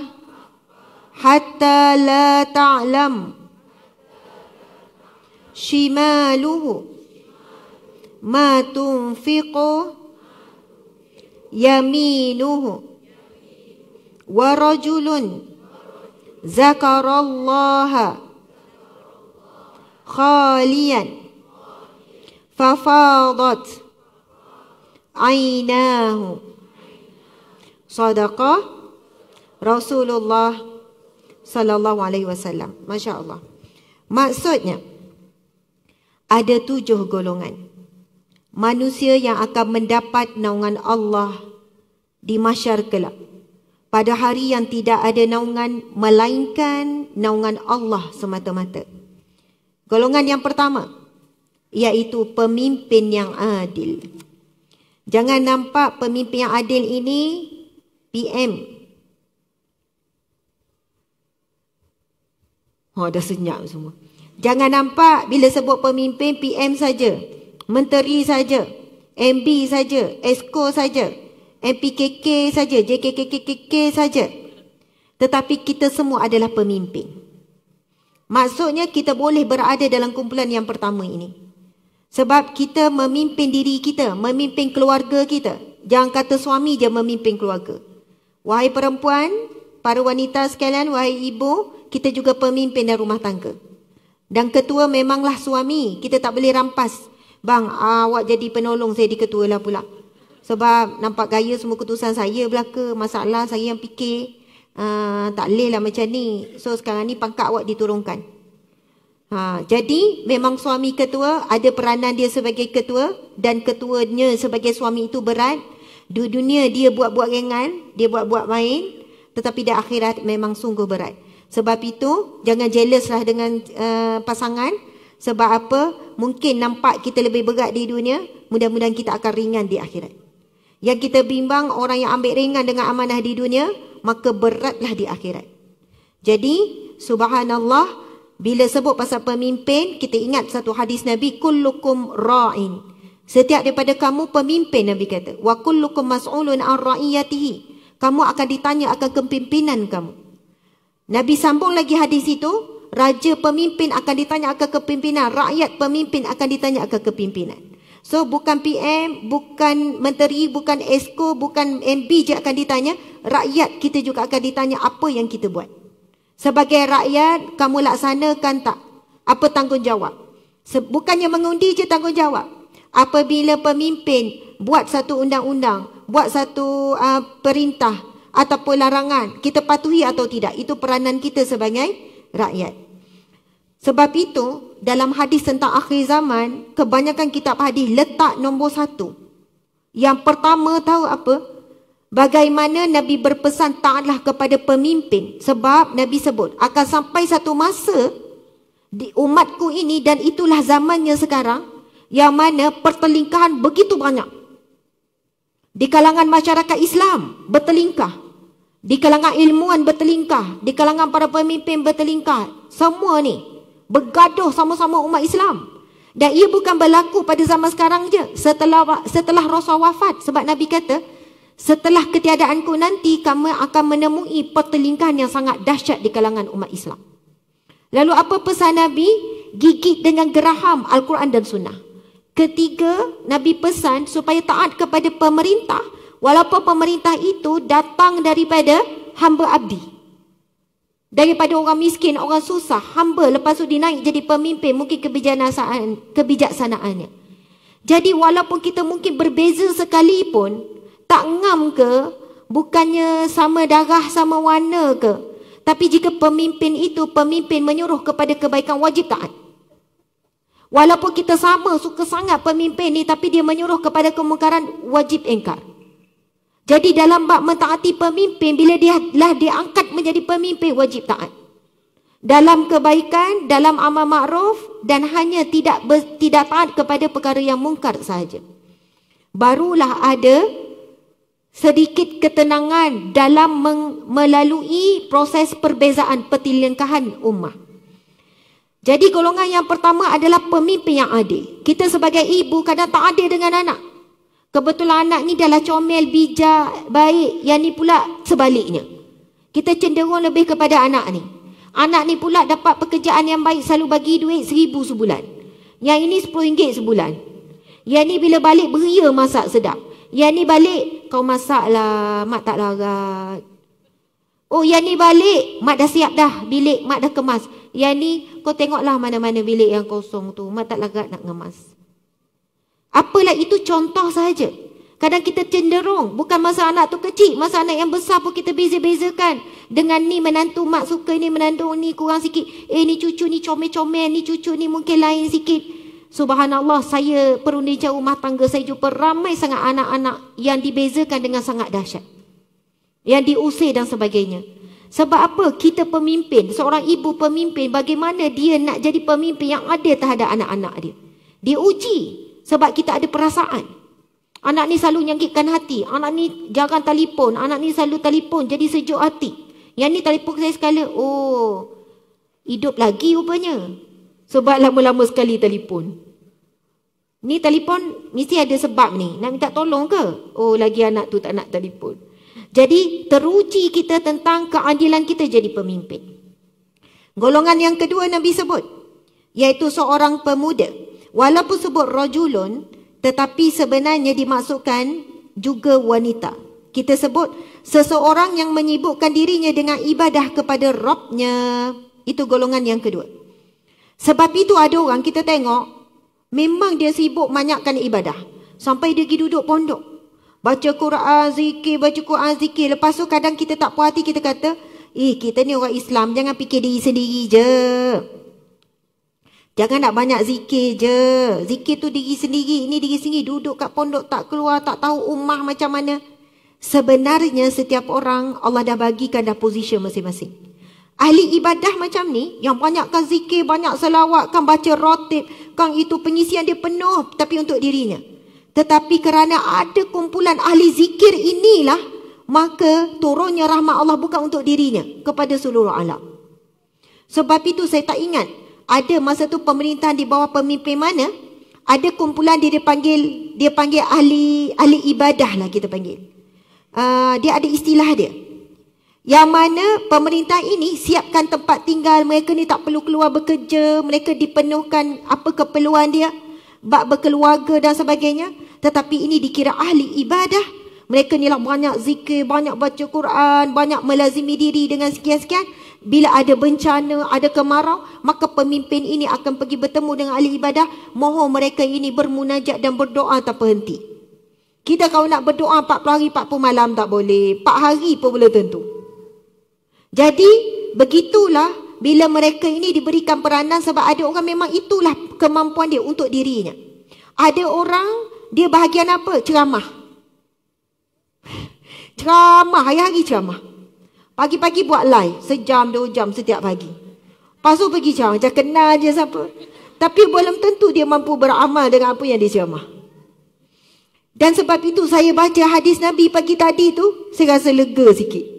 حتى لا تعلم شماله ما تنفق يمينه ورجل ذكر الله خاليا ففاضت ainahu sadaqah Rasulullah sallallahu alaihi wasallam. Masya-Allah. Maksudnya ada tujuh golongan manusia yang akan mendapat naungan Allah di mahsyar kelak. Pada hari yang tidak ada naungan melainkan naungan Allah semata-mata. Golongan yang pertama iaitu pemimpin yang adil. Jangan nampak pemimpin yang adil ini PM. Oh, dah senyap semua. Jangan nampak bila sebut pemimpin PM saja, menteri saja, MB saja, Esko saja, MPKK saja, JKKKKK saja. Tetapi kita semua adalah pemimpin. Maksudnya kita boleh berada dalam kumpulan yang pertama ini. Sebab kita memimpin diri kita, memimpin keluarga kita. Jangan kata suami je memimpin keluarga. Wahai perempuan, para wanita sekalian, wahai ibu, kita juga pemimpin dalam rumah tangga. Dan ketua memanglah suami, kita tak boleh rampas. Bang, awak jadi penolong saya di ketua lah pula. Sebab nampak gaya semua keputusan saya belaka, masalah saya yang fikir. Uh, tak boleh lah macam ni. So sekarang ni pangkat awak diturunkan. Ha, jadi memang suami ketua ada peranan dia sebagai ketua dan ketuanya sebagai suami itu berat. Di dunia dia buat-buat ringan, dia buat-buat main. Tetapi di akhirat memang sungguh berat. Sebab itu jangan jealouslah dengan uh, pasangan. Sebab apa? Mungkin nampak kita lebih berat di dunia. Mudah-mudahan kita akan ringan di akhirat. Yang kita bimbang orang yang ambil ringan dengan amanah di dunia. Maka beratlah di akhirat. Jadi Subhanallah. Bila sebut pasal pemimpin, kita ingat satu hadis Nabi, Kullukum ra'in. Setiap daripada kamu pemimpin, Nabi kata. Wa kullukum mas'ulun ar-ra'iyatihi. Kamu akan ditanya akan kepimpinan kamu. Nabi sambung lagi hadis itu. Raja pemimpin akan ditanya akan kepimpinan. Rakyat pemimpin akan ditanya akan kepimpinan. So bukan PM, bukan menteri, bukan SKO, bukan MB je akan ditanya. Rakyat kita juga akan ditanya apa yang kita buat. Sebagai rakyat, kamu laksanakan tak? Apa tanggungjawab? Bukannya mengundi je tanggungjawab. Apabila pemimpin buat satu undang-undang, buat satu uh, perintah ataupun larangan, kita patuhi atau tidak? Itu peranan kita sebagai rakyat. Sebab itu, dalam hadis tentang akhir zaman, kebanyakan kitab hadis letak nombor satu. Yang pertama tahu apa? Bagaimana Nabi berpesan taatlah kepada pemimpin sebab Nabi sebut akan sampai satu masa di umatku ini dan itulah zamannya sekarang yang mana pertelingkahan begitu banyak. Di kalangan masyarakat Islam bertelingkah. Di kalangan ilmuan bertelingkah. Di kalangan para pemimpin bertelingkah. Semua ni bergaduh sama-sama umat Islam. Dan ia bukan berlaku pada zaman sekarang je. Setelah setelah Rasul wafat sebab Nabi kata Setelah ketiadaanku nanti, kamu akan menemui pertelingkahan yang sangat dahsyat di kalangan umat Islam. Lalu apa pesan Nabi? Gigit dengan geraham Al-Quran dan Sunnah. Ketiga, Nabi pesan supaya taat kepada pemerintah walaupun pemerintah itu datang daripada hamba abdi. Daripada orang miskin, orang susah, hamba lepas itu dinaik jadi pemimpin mungkin kebijaksanaannya. Jadi walaupun kita mungkin berbeza sekalipun, tak ngam ke? Bukannya sama darah sama warna ke? Tapi jika pemimpin itu pemimpin menyuruh kepada kebaikan wajib taat. Walaupun kita sama suka sangat pemimpin ni tapi dia menyuruh kepada kemungkaran wajib engkar. Jadi dalam bab mentaati pemimpin bila dia lah diangkat menjadi pemimpin wajib taat. Dalam kebaikan, dalam amal makruf dan hanya tidak ber, tidak taat kepada perkara yang mungkar sahaja. Barulah ada sedikit ketenangan dalam melalui proses perbezaan pertilingkahan umat. Jadi golongan yang pertama adalah pemimpin yang adil. Kita sebagai ibu kadang tak adil dengan anak. Kebetulan anak ni adalah comel, bijak, baik. Yang ni pula sebaliknya. Kita cenderung lebih kepada anak ni. Anak ni pula dapat pekerjaan yang baik selalu bagi duit seribu sebulan. Yang ini sepuluh ringgit sebulan. Yang ni bila balik beria masak sedap. Yang ni balik kau masaklah mak tak larat. Oh, yang ni balik. Mak dah siap dah. Bilik mak dah kemas. Yang ni kau tengoklah mana-mana bilik yang kosong tu. Mak tak larat nak ngemas. Apalah itu contoh saja. Kadang kita cenderung. Bukan masa anak tu kecil. Masa anak yang besar pun kita beza-bezakan. Dengan ni menantu mak suka ni menantu ni kurang sikit. Eh ni cucu ni comel-comel. Ni cucu ni mungkin lain sikit. Subhanallah saya perundi jauh rumah tangga saya jumpa ramai sangat anak-anak yang dibezakan dengan sangat dahsyat. Yang diusir dan sebagainya. Sebab apa kita pemimpin, seorang ibu pemimpin bagaimana dia nak jadi pemimpin yang ada terhadap anak-anak dia. Dia uji sebab kita ada perasaan. Anak ni selalu nyangkitkan hati. Anak ni jangan telefon. Anak ni selalu telefon jadi sejuk hati. Yang ni telefon saya sekali. Oh, hidup lagi rupanya. Sebab lama-lama sekali telefon. Ni telefon mesti ada sebab ni. Nak minta tolong ke? Oh, lagi anak tu tak nak telefon. Jadi, teruji kita tentang keadilan kita jadi pemimpin. Golongan yang kedua Nabi sebut. Iaitu seorang pemuda. Walaupun sebut rajulun, tetapi sebenarnya dimasukkan juga wanita. Kita sebut seseorang yang menyibukkan dirinya dengan ibadah kepada Rabnya. Itu golongan yang kedua. Sebab itu ada orang kita tengok Memang dia sibuk banyakkan ibadah Sampai dia pergi duduk pondok Baca Quran zikir, baca Quran zikir Lepas tu kadang kita tak puas hati kita kata Eh kita ni orang Islam jangan fikir diri sendiri je Jangan nak banyak zikir je Zikir tu diri sendiri, ini diri sendiri Duduk kat pondok tak keluar, tak tahu ummah macam mana Sebenarnya setiap orang Allah dah bagikan dah position masing-masing Ahli ibadah macam ni yang banyakkan zikir, banyak selawat, kan baca rotib, kan itu pengisian dia penuh tapi untuk dirinya. Tetapi kerana ada kumpulan ahli zikir inilah maka turunnya rahmat Allah bukan untuk dirinya kepada seluruh alam. Sebab itu saya tak ingat ada masa tu pemerintahan di bawah pemimpin mana ada kumpulan dia dipanggil dia panggil ahli ahli ibadah lah kita panggil. Uh, dia ada istilah dia. Yang mana pemerintah ini siapkan tempat tinggal mereka ni tak perlu keluar bekerja, mereka dipenuhkan apa keperluan dia, bab berkeluarga dan sebagainya. Tetapi ini dikira ahli ibadah. Mereka ni lah banyak zikir, banyak baca Quran, banyak melazimi diri dengan sekian-sekian. Bila ada bencana, ada kemarau, maka pemimpin ini akan pergi bertemu dengan ahli ibadah. Mohon mereka ini bermunajat dan berdoa tak berhenti Kita kalau nak berdoa 40 hari, 40 malam tak boleh. 4 hari pun boleh tentu. Jadi begitulah bila mereka ini diberikan peranan sebab ada orang memang itulah kemampuan dia untuk dirinya. Ada orang dia bahagian apa? Ceramah. Ceramah, hari-hari ceramah. Pagi-pagi buat live, sejam, dua jam setiap pagi. Pasu pergi ceramah, macam kenal je siapa. Tapi belum tentu dia mampu beramal dengan apa yang dia ceramah. Dan sebab itu saya baca hadis Nabi pagi tadi tu, saya rasa lega sikit.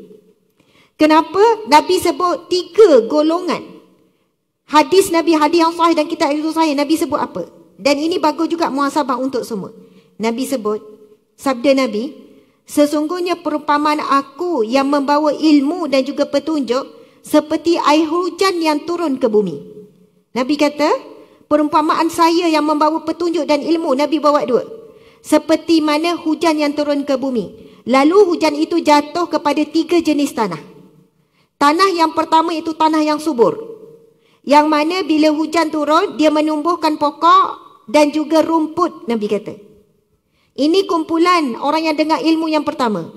Kenapa Nabi sebut tiga golongan? Hadis Nabi hadis yang sahih dan kita itu sahih Nabi sebut apa? Dan ini bagus juga muhasabah untuk semua. Nabi sebut sabda Nabi Sesungguhnya perumpamaan aku yang membawa ilmu dan juga petunjuk seperti air hujan yang turun ke bumi. Nabi kata, perumpamaan saya yang membawa petunjuk dan ilmu, Nabi bawa dua. Seperti mana hujan yang turun ke bumi. Lalu hujan itu jatuh kepada tiga jenis tanah. Tanah yang pertama itu tanah yang subur. Yang mana bila hujan turun, dia menumbuhkan pokok dan juga rumput, Nabi kata. Ini kumpulan orang yang dengar ilmu yang pertama.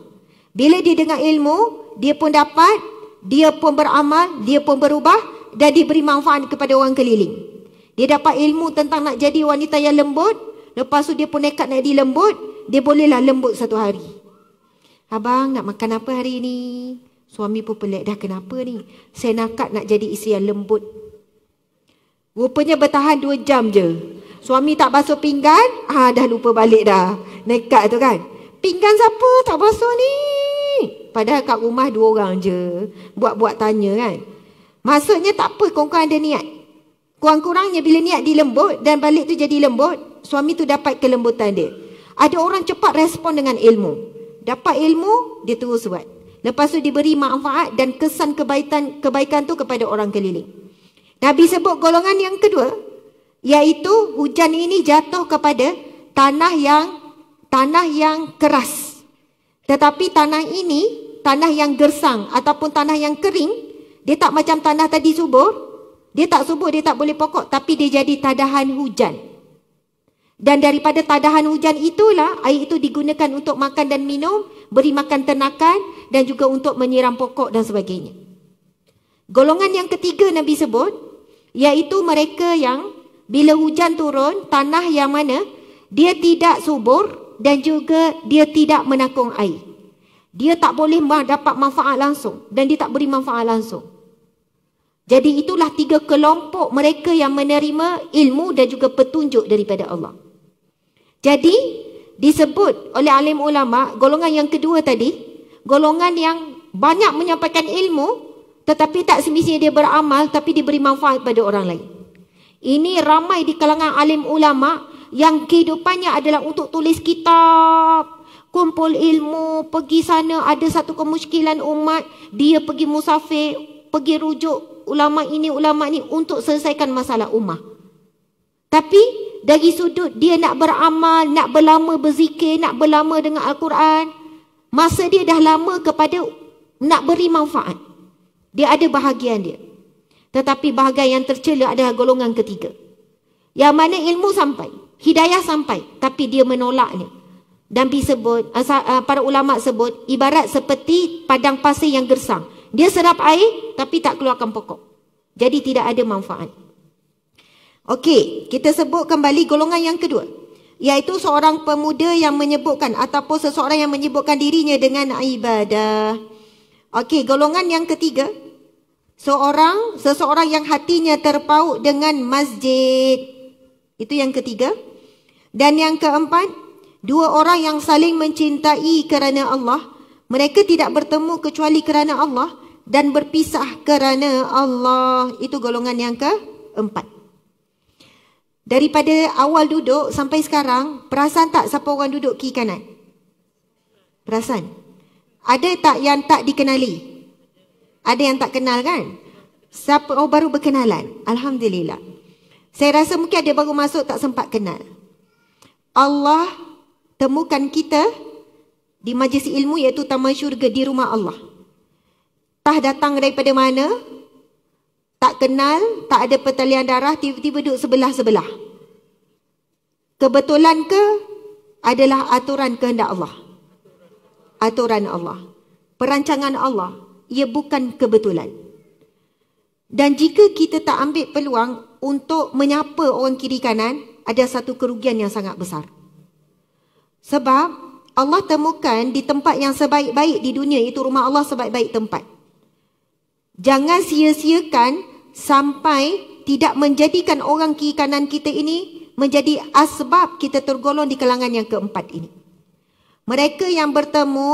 Bila dia dengar ilmu, dia pun dapat, dia pun beramal, dia pun berubah dan diberi manfaat kepada orang keliling. Dia dapat ilmu tentang nak jadi wanita yang lembut, lepas tu dia pun nekat nak jadi lembut, dia bolehlah lembut satu hari. Abang nak makan apa hari ini? Suami pun pelik dah kenapa ni. Saya nakat nak jadi isteri yang lembut. Rupanya bertahan dua jam je. Suami tak basuh pinggan. Ha, dah lupa balik dah. Nekat tu kan. Pinggan siapa tak basuh ni? Padahal kat rumah dua orang je. Buat-buat tanya kan. Maksudnya tak apa kawan-kawan ada niat. Kurang-kurangnya bila niat dilembut dan balik tu jadi lembut. Suami tu dapat kelembutan dia. Ada orang cepat respon dengan ilmu. Dapat ilmu, dia terus buat. Lepas tu diberi manfaat dan kesan kebaikan kebaikan tu kepada orang keliling. Nabi sebut golongan yang kedua iaitu hujan ini jatuh kepada tanah yang tanah yang keras. Tetapi tanah ini tanah yang gersang ataupun tanah yang kering, dia tak macam tanah tadi subur, dia tak subur, dia tak boleh pokok tapi dia jadi tadahan hujan. Dan daripada tadahan hujan itulah air itu digunakan untuk makan dan minum, beri makan ternakan dan juga untuk menyiram pokok dan sebagainya. Golongan yang ketiga Nabi sebut iaitu mereka yang bila hujan turun tanah yang mana dia tidak subur dan juga dia tidak menakung air. Dia tak boleh dapat manfaat langsung dan dia tak beri manfaat langsung. Jadi itulah tiga kelompok mereka yang menerima ilmu dan juga petunjuk daripada Allah. Jadi disebut oleh alim ulama golongan yang kedua tadi, golongan yang banyak menyampaikan ilmu tetapi tak semestinya dia beramal tapi diberi manfaat pada orang lain. Ini ramai di kalangan alim ulama yang kehidupannya adalah untuk tulis kitab, kumpul ilmu, pergi sana ada satu kemusykilan umat, dia pergi musafir, pergi rujuk ulama ini ulama ni untuk selesaikan masalah umat. Tapi dari sudut dia nak beramal, nak berlama berzikir, nak berlama dengan Al-Quran. Masa dia dah lama kepada nak beri manfaat. Dia ada bahagian dia. Tetapi bahagian yang tercela adalah golongan ketiga. Yang mana ilmu sampai, hidayah sampai. Tapi dia menolaknya. Dan disebut, ah, para ulama sebut, ibarat seperti padang pasir yang gersang. Dia serap air tapi tak keluarkan pokok. Jadi tidak ada manfaat. Okey, kita sebut kembali golongan yang kedua. Iaitu seorang pemuda yang menyebutkan ataupun seseorang yang menyebutkan dirinya dengan ibadah. Okey, golongan yang ketiga. Seorang, seseorang yang hatinya terpaut dengan masjid. Itu yang ketiga. Dan yang keempat, dua orang yang saling mencintai kerana Allah. Mereka tidak bertemu kecuali kerana Allah dan berpisah kerana Allah. Itu golongan yang keempat. Daripada awal duduk sampai sekarang, perasan tak siapa orang duduk kiri kanan? Perasan. Ada tak yang tak dikenali? Ada yang tak kenal kan? Siapa oh baru berkenalan? Alhamdulillah. Saya rasa mungkin ada baru masuk tak sempat kenal. Allah temukan kita di majlis ilmu iaitu taman syurga di rumah Allah. Tah datang daripada mana? Tak kenal, tak ada pertalian darah, tiba-tiba duduk sebelah-sebelah. Kebetulan ke adalah aturan kehendak Allah. Aturan Allah. Perancangan Allah. Ia bukan kebetulan. Dan jika kita tak ambil peluang untuk menyapa orang kiri kanan, ada satu kerugian yang sangat besar. Sebab Allah temukan di tempat yang sebaik-baik di dunia itu rumah Allah sebaik-baik tempat. Jangan sia-siakan sampai tidak menjadikan orang kiri kanan kita ini menjadi asbab kita tergolong di kalangan yang keempat ini. Mereka yang bertemu,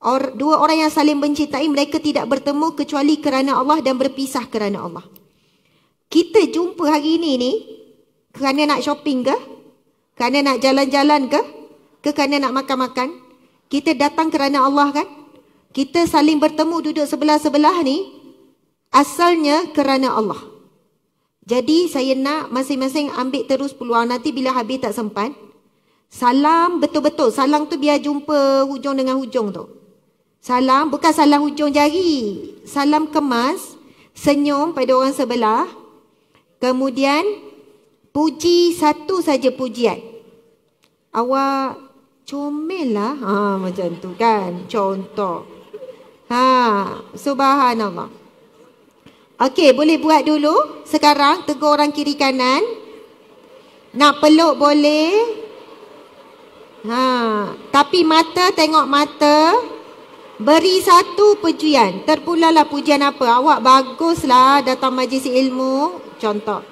or, dua orang yang saling mencintai, mereka tidak bertemu kecuali kerana Allah dan berpisah kerana Allah. Kita jumpa hari ini ni kerana nak shopping ke? Kerana nak jalan-jalan ke? Ke kerana nak makan-makan? Kita datang kerana Allah kan? kita saling bertemu duduk sebelah-sebelah ni asalnya kerana Allah. Jadi saya nak masing-masing ambil terus peluang nanti bila habis tak sempat. Salam betul-betul. Salam tu biar jumpa hujung dengan hujung tu. Salam bukan salam hujung jari. Salam kemas, senyum pada orang sebelah. Kemudian puji satu saja pujian. Awak comel lah. Ha, macam tu kan. Contoh. Ha, subhanallah. Okey, boleh buat dulu. Sekarang tegur orang kiri kanan. Nak peluk boleh. Ha, tapi mata tengok mata. Beri satu pujian. Terpulalah pujian apa. Awak baguslah datang majlis ilmu. Contoh.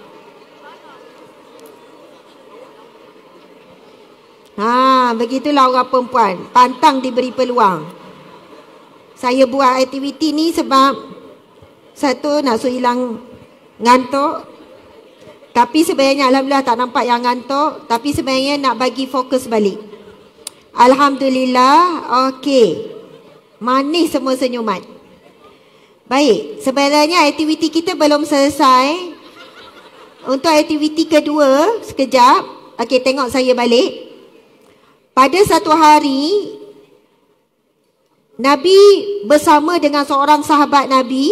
Ha, begitulah orang perempuan. Pantang diberi peluang saya buat aktiviti ni sebab satu nak suruh hilang ngantuk tapi sebenarnya Alhamdulillah tak nampak yang ngantuk tapi sebenarnya nak bagi fokus balik Alhamdulillah okey manis semua senyuman baik sebenarnya aktiviti kita belum selesai untuk aktiviti kedua sekejap okey tengok saya balik pada satu hari Nabi bersama dengan seorang sahabat Nabi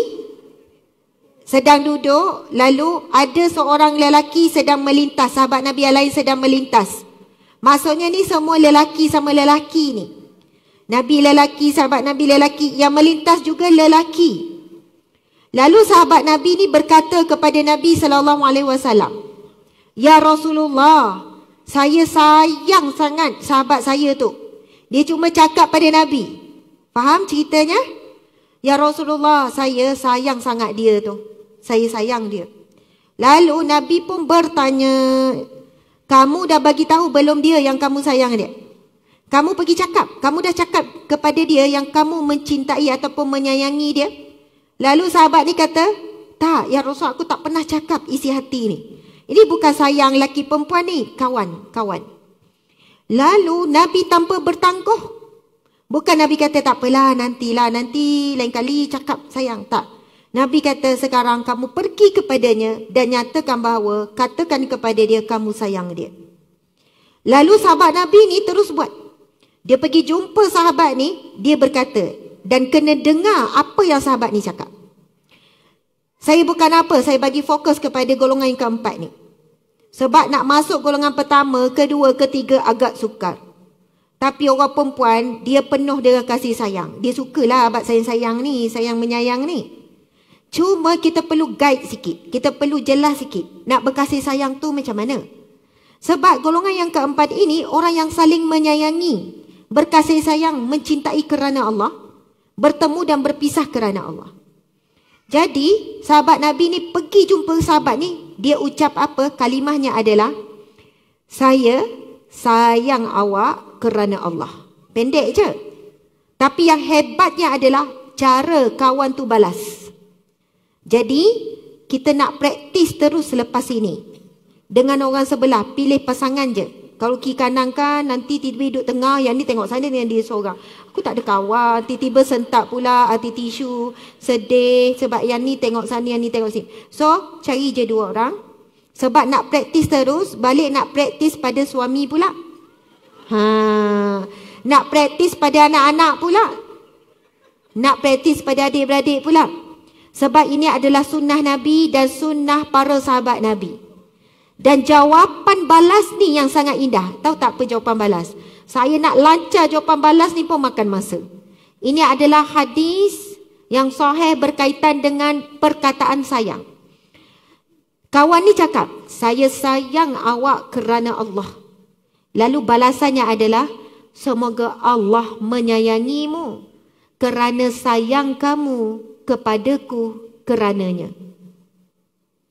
sedang duduk lalu ada seorang lelaki sedang melintas sahabat Nabi yang lain sedang melintas. Maksudnya ni semua lelaki sama lelaki ni. Nabi lelaki, sahabat Nabi lelaki yang melintas juga lelaki. Lalu sahabat Nabi ni berkata kepada Nabi sallallahu alaihi wasallam, "Ya Rasulullah, saya sayang sangat sahabat saya tu. Dia cuma cakap pada Nabi, Faham ceritanya? Ya Rasulullah, saya sayang sangat dia tu. Saya sayang dia. Lalu Nabi pun bertanya, kamu dah bagi tahu belum dia yang kamu sayang dia? Kamu pergi cakap, kamu dah cakap kepada dia yang kamu mencintai ataupun menyayangi dia? Lalu sahabat ni kata, tak, ya Rasul aku tak pernah cakap isi hati ni. Ini bukan sayang laki perempuan ni, kawan, kawan. Lalu Nabi tanpa bertangguh Bukan Nabi kata tak apalah nantilah nanti lain kali cakap sayang tak. Nabi kata sekarang kamu pergi kepadanya dan nyatakan bahawa katakan kepada dia kamu sayang dia. Lalu sahabat Nabi ni terus buat. Dia pergi jumpa sahabat ni, dia berkata dan kena dengar apa yang sahabat ni cakap. Saya bukan apa, saya bagi fokus kepada golongan yang keempat ni. Sebab nak masuk golongan pertama, kedua, ketiga agak sukar. Tapi orang perempuan, dia penuh dengan kasih sayang. Dia sukalah abad sayang-sayang ni, sayang menyayang ni. Cuma kita perlu guide sikit. Kita perlu jelas sikit. Nak berkasih sayang tu macam mana? Sebab golongan yang keempat ini, orang yang saling menyayangi. Berkasih sayang, mencintai kerana Allah. Bertemu dan berpisah kerana Allah. Jadi, sahabat Nabi ni pergi jumpa sahabat ni. Dia ucap apa? Kalimahnya adalah, Saya sayang awak kerana Allah. Pendek je. Tapi yang hebatnya adalah cara kawan tu balas. Jadi, kita nak praktis terus selepas ini. Dengan orang sebelah, pilih pasangan je. Kalau ki kanan kan, nanti tiba-tiba duduk tengah, yang ni tengok sana, yang dia seorang. Aku tak ada kawan, tiba-tiba sentak pula, hati ah, tisu, sedih, sebab yang ni tengok sana, yang ni tengok sini. So, cari je dua orang. Sebab nak praktis terus, balik nak praktis pada suami pula, Ha, nak praktis pada anak-anak pula. Nak praktis pada adik-beradik pula. Sebab ini adalah sunnah Nabi dan sunnah para sahabat Nabi. Dan jawapan balas ni yang sangat indah. Tahu tak apa jawapan balas? Saya nak lancar jawapan balas ni pun makan masa. Ini adalah hadis yang sahih berkaitan dengan perkataan sayang. Kawan ni cakap, saya sayang awak kerana Allah. Lalu balasannya adalah semoga Allah menyayangimu kerana sayang kamu kepadaku kerananya.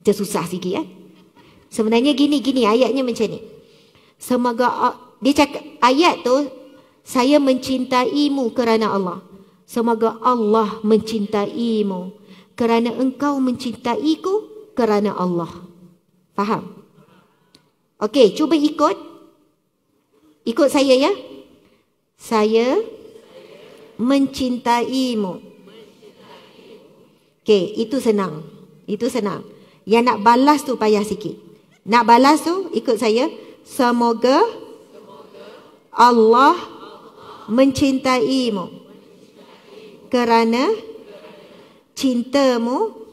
Dia susah sikit kan? Sebenarnya gini gini ayatnya macam ni. Semoga dia cakap ayat tu saya mencintaimu kerana Allah. Semoga Allah mencintaimu kerana engkau mencintaiku kerana Allah. Faham? Okey, cuba ikut Ikut saya ya. Saya mencintaimu. Okay, itu senang. Itu senang. Yang nak balas tu payah sikit. Nak balas tu ikut saya. Semoga Allah mencintaimu. Kerana cintamu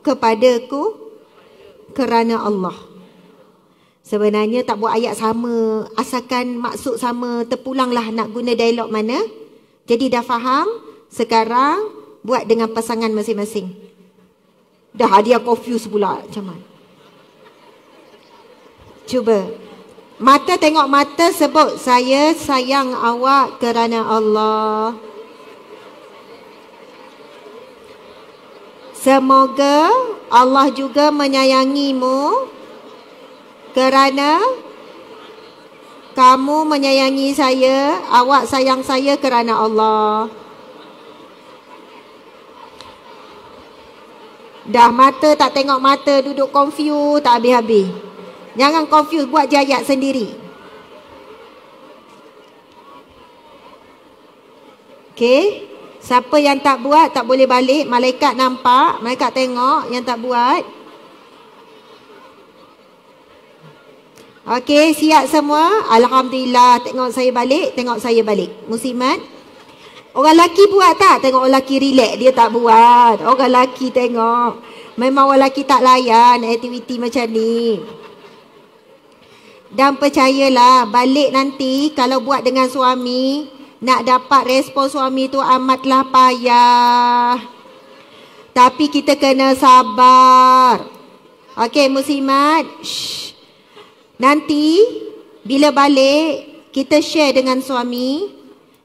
kepadaku kerana Allah. Sebenarnya tak buat ayat sama Asalkan maksud sama Terpulanglah nak guna dialog mana Jadi dah faham Sekarang buat dengan pasangan masing-masing Dah hadiah confuse pula Macam mana Cuba Mata tengok mata sebut Saya sayang awak kerana Allah Semoga Allah juga menyayangimu kerana kamu menyayangi saya, awak sayang saya kerana Allah. Dah mata tak tengok mata, duduk confuse, tak habis-habis. Jangan confuse, buat je sendiri. Okay. Siapa yang tak buat, tak boleh balik. Malaikat nampak, malaikat tengok yang tak buat. Okey, siap semua? Alhamdulillah, tengok saya balik, tengok saya balik. Musimat. Orang lelaki buat tak? Tengok orang lelaki relax, dia tak buat. Orang lelaki tengok. Memang orang lelaki tak layan aktiviti macam ni. Dan percayalah, balik nanti kalau buat dengan suami, nak dapat respon suami tu amatlah payah. Tapi kita kena sabar. Okey, Musimat. Shhh. Nanti bila balik kita share dengan suami,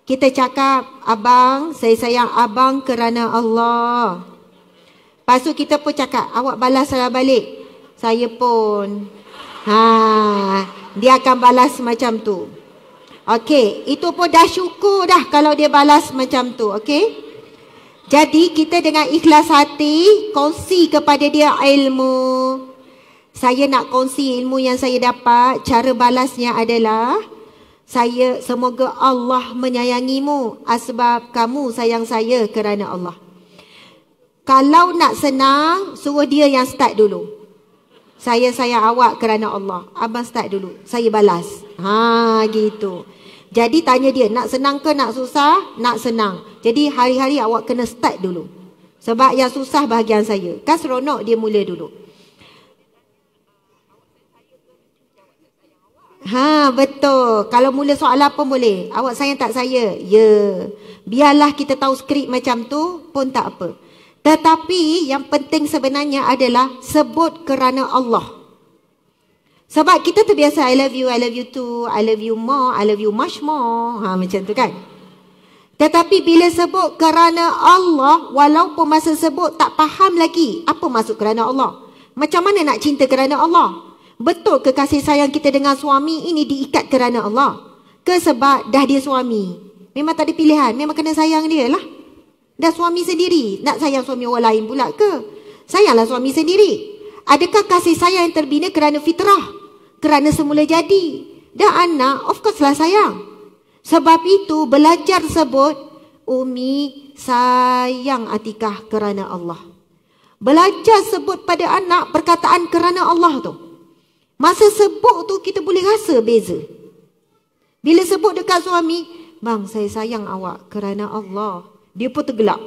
kita cakap abang, saya sayang abang kerana Allah. Lepas tu kita pun cakap, awak balas saya balik. Saya pun. Ha, dia akan balas macam tu. Okey, itu pun dah syukur dah kalau dia balas macam tu, okey? Jadi kita dengan ikhlas hati kongsi kepada dia ilmu. Saya nak kongsi ilmu yang saya dapat Cara balasnya adalah Saya semoga Allah menyayangimu Sebab kamu sayang saya kerana Allah Kalau nak senang Suruh dia yang start dulu Saya sayang awak kerana Allah Abang start dulu Saya balas Ha gitu Jadi tanya dia Nak senang ke nak susah Nak senang Jadi hari-hari awak kena start dulu Sebab yang susah bahagian saya Kan seronok dia mula dulu Ha betul. Kalau mula soal apa boleh. Awak sayang tak saya? Ya. Biarlah kita tahu skrip macam tu pun tak apa. Tetapi yang penting sebenarnya adalah sebut kerana Allah. Sebab kita terbiasa I love you, I love you too, I love you more, I love you much more. Ha macam tu kan. Tetapi bila sebut kerana Allah, walaupun masa sebut tak faham lagi apa maksud kerana Allah. Macam mana nak cinta kerana Allah? Betul ke kasih sayang kita dengan suami ini diikat kerana Allah? Ke sebab dah dia suami? Memang tak ada pilihan. Memang kena sayang dia lah. Dah suami sendiri. Nak sayang suami orang lain pula ke? Sayanglah suami sendiri. Adakah kasih sayang yang terbina kerana fitrah? Kerana semula jadi. Dah anak, of course lah sayang. Sebab itu belajar sebut Umi sayang Atikah kerana Allah. Belajar sebut pada anak perkataan kerana Allah tu. Masa sebut tu kita boleh rasa beza. Bila sebut dekat suami, bang saya sayang awak kerana Allah. Dia pun tergelap.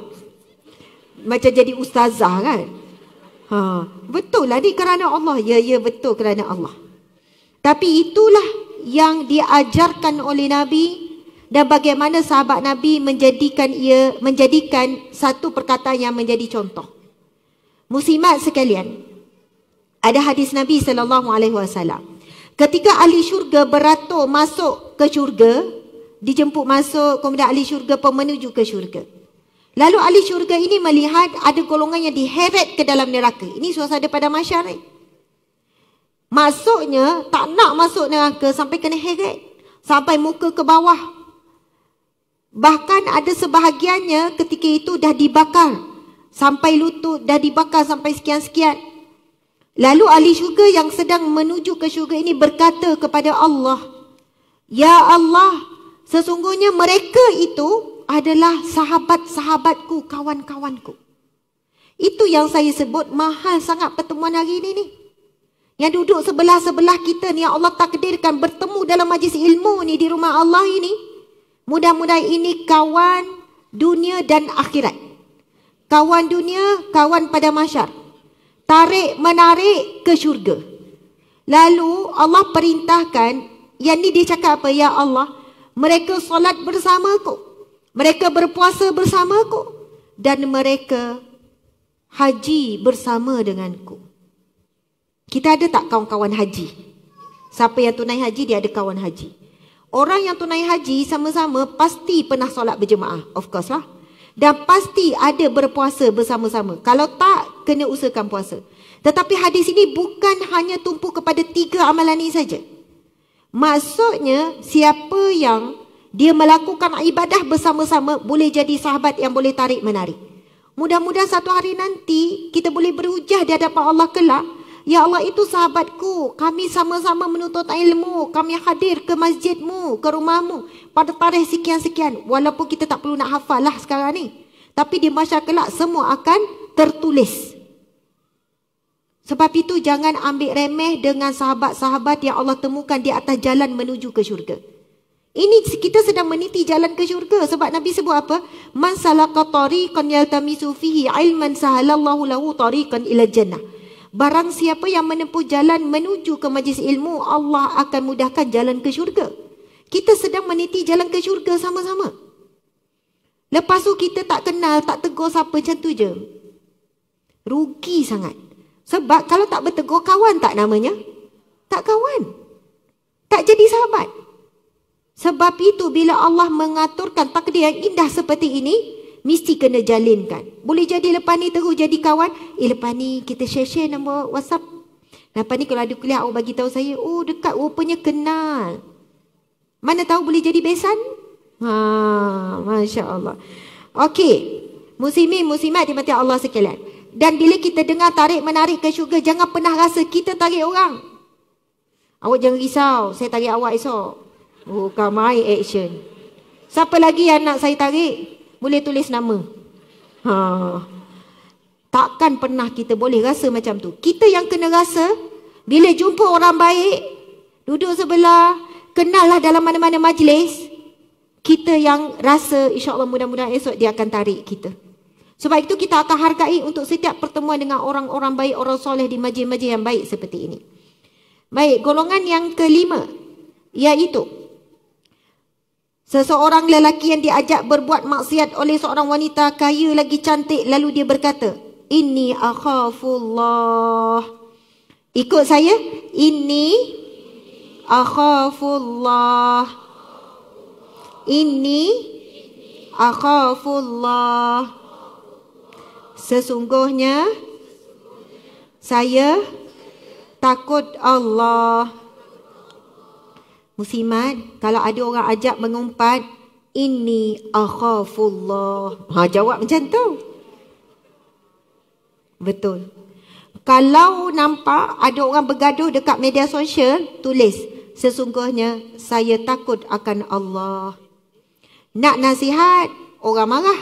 Macam jadi ustazah kan. Ha, betul lah ni kerana Allah. Ya, ya betul kerana Allah. Tapi itulah yang diajarkan oleh Nabi dan bagaimana sahabat Nabi menjadikan ia menjadikan satu perkataan yang menjadi contoh. Muslimat sekalian, ada hadis Nabi sallallahu alaihi wasallam. Ketika ahli syurga beratur masuk ke syurga, dijemput masuk kemudian ahli syurga pemenuju ke syurga. Lalu ahli syurga ini melihat ada golongan yang diheret ke dalam neraka. Ini suasana pada masyarakat. Masuknya tak nak masuk neraka sampai kena heret. Sampai muka ke bawah. Bahkan ada sebahagiannya ketika itu dah dibakar. Sampai lutut dah dibakar sampai sekian-sekian. Lalu ahli syurga yang sedang menuju ke syurga ini berkata kepada Allah, Ya Allah, sesungguhnya mereka itu adalah sahabat-sahabatku, kawan-kawanku. Itu yang saya sebut mahal sangat pertemuan hari ini ni. Yang duduk sebelah-sebelah kita ni yang Allah takdirkan bertemu dalam majlis ilmu ni di rumah Allah ini. mudah mudah ini kawan dunia dan akhirat. Kawan dunia, kawan pada masyarakat tarik menarik ke syurga. Lalu Allah perintahkan, yang ni dia cakap apa? Ya Allah, mereka solat bersamaku, Mereka berpuasa bersamaku, Dan mereka haji bersama denganku. Kita ada tak kawan-kawan haji? Siapa yang tunai haji, dia ada kawan haji. Orang yang tunai haji sama-sama pasti pernah solat berjemaah. Of course lah. Dan pasti ada berpuasa bersama-sama. Kalau tak, kena usahakan puasa. Tetapi hadis ini bukan hanya tumpu kepada tiga amalan ini saja. Maksudnya siapa yang dia melakukan ibadah bersama-sama boleh jadi sahabat yang boleh tarik menarik. Mudah-mudahan satu hari nanti kita boleh berhujah di hadapan Allah kelak. Ya Allah itu sahabatku, kami sama-sama menuntut ilmu, kami hadir ke masjidmu, ke rumahmu pada tarikh sekian-sekian. Walaupun kita tak perlu nak hafal lah sekarang ni. Tapi di masa kelak semua akan tertulis. Sebab itu jangan ambil remeh dengan sahabat-sahabat yang Allah temukan di atas jalan menuju ke syurga. Ini kita sedang meniti jalan ke syurga sebab Nabi sebut apa? Man salaka tariqan yaltamisu fihi ilman sahalallahu lahu tariqan ila jannah. Barang siapa yang menempuh jalan menuju ke majlis ilmu, Allah akan mudahkan jalan ke syurga. Kita sedang meniti jalan ke syurga sama-sama. Lepas tu kita tak kenal, tak tegur siapa macam tu je. Rugi sangat. Sebab kalau tak bertegur kawan tak namanya? Tak kawan. Tak jadi sahabat. Sebab itu bila Allah mengaturkan takdir yang indah seperti ini, mesti kena jalinkan. Boleh jadi lepas ni terus jadi kawan. Eh lepas ni kita share-share nombor WhatsApp. Lepas ni kalau ada kuliah awak bagi tahu saya, oh dekat rupanya kenal. Mana tahu boleh jadi besan? Ha, Masya Allah. Okey. Muslimin, muslimat di mati Allah sekalian. Dan bila kita dengar tarik menarik ke syurga Jangan pernah rasa kita tarik orang Awak jangan risau Saya tarik awak esok Bukan oh, my action Siapa lagi yang nak saya tarik Boleh tulis nama ha. Takkan pernah kita boleh rasa macam tu Kita yang kena rasa Bila jumpa orang baik Duduk sebelah Kenallah dalam mana-mana majlis Kita yang rasa InsyaAllah mudah-mudahan esok dia akan tarik kita sebab itu kita akan hargai untuk setiap pertemuan dengan orang-orang baik, orang soleh di majlis-majlis yang baik seperti ini. Baik, golongan yang kelima iaitu seseorang lelaki yang diajak berbuat maksiat oleh seorang wanita kaya lagi cantik lalu dia berkata, ini akhafullah." Ikut saya, Ini akhafullah." Ini akhafullah. Inni akhafullah. Sesungguhnya saya takut Allah. Muslimat, kalau ada orang ajak mengumpat, ini akhafullah. Ha, jawab macam tu. Betul. Kalau nampak ada orang bergaduh dekat media sosial, tulis. Sesungguhnya saya takut akan Allah. Nak nasihat, orang marah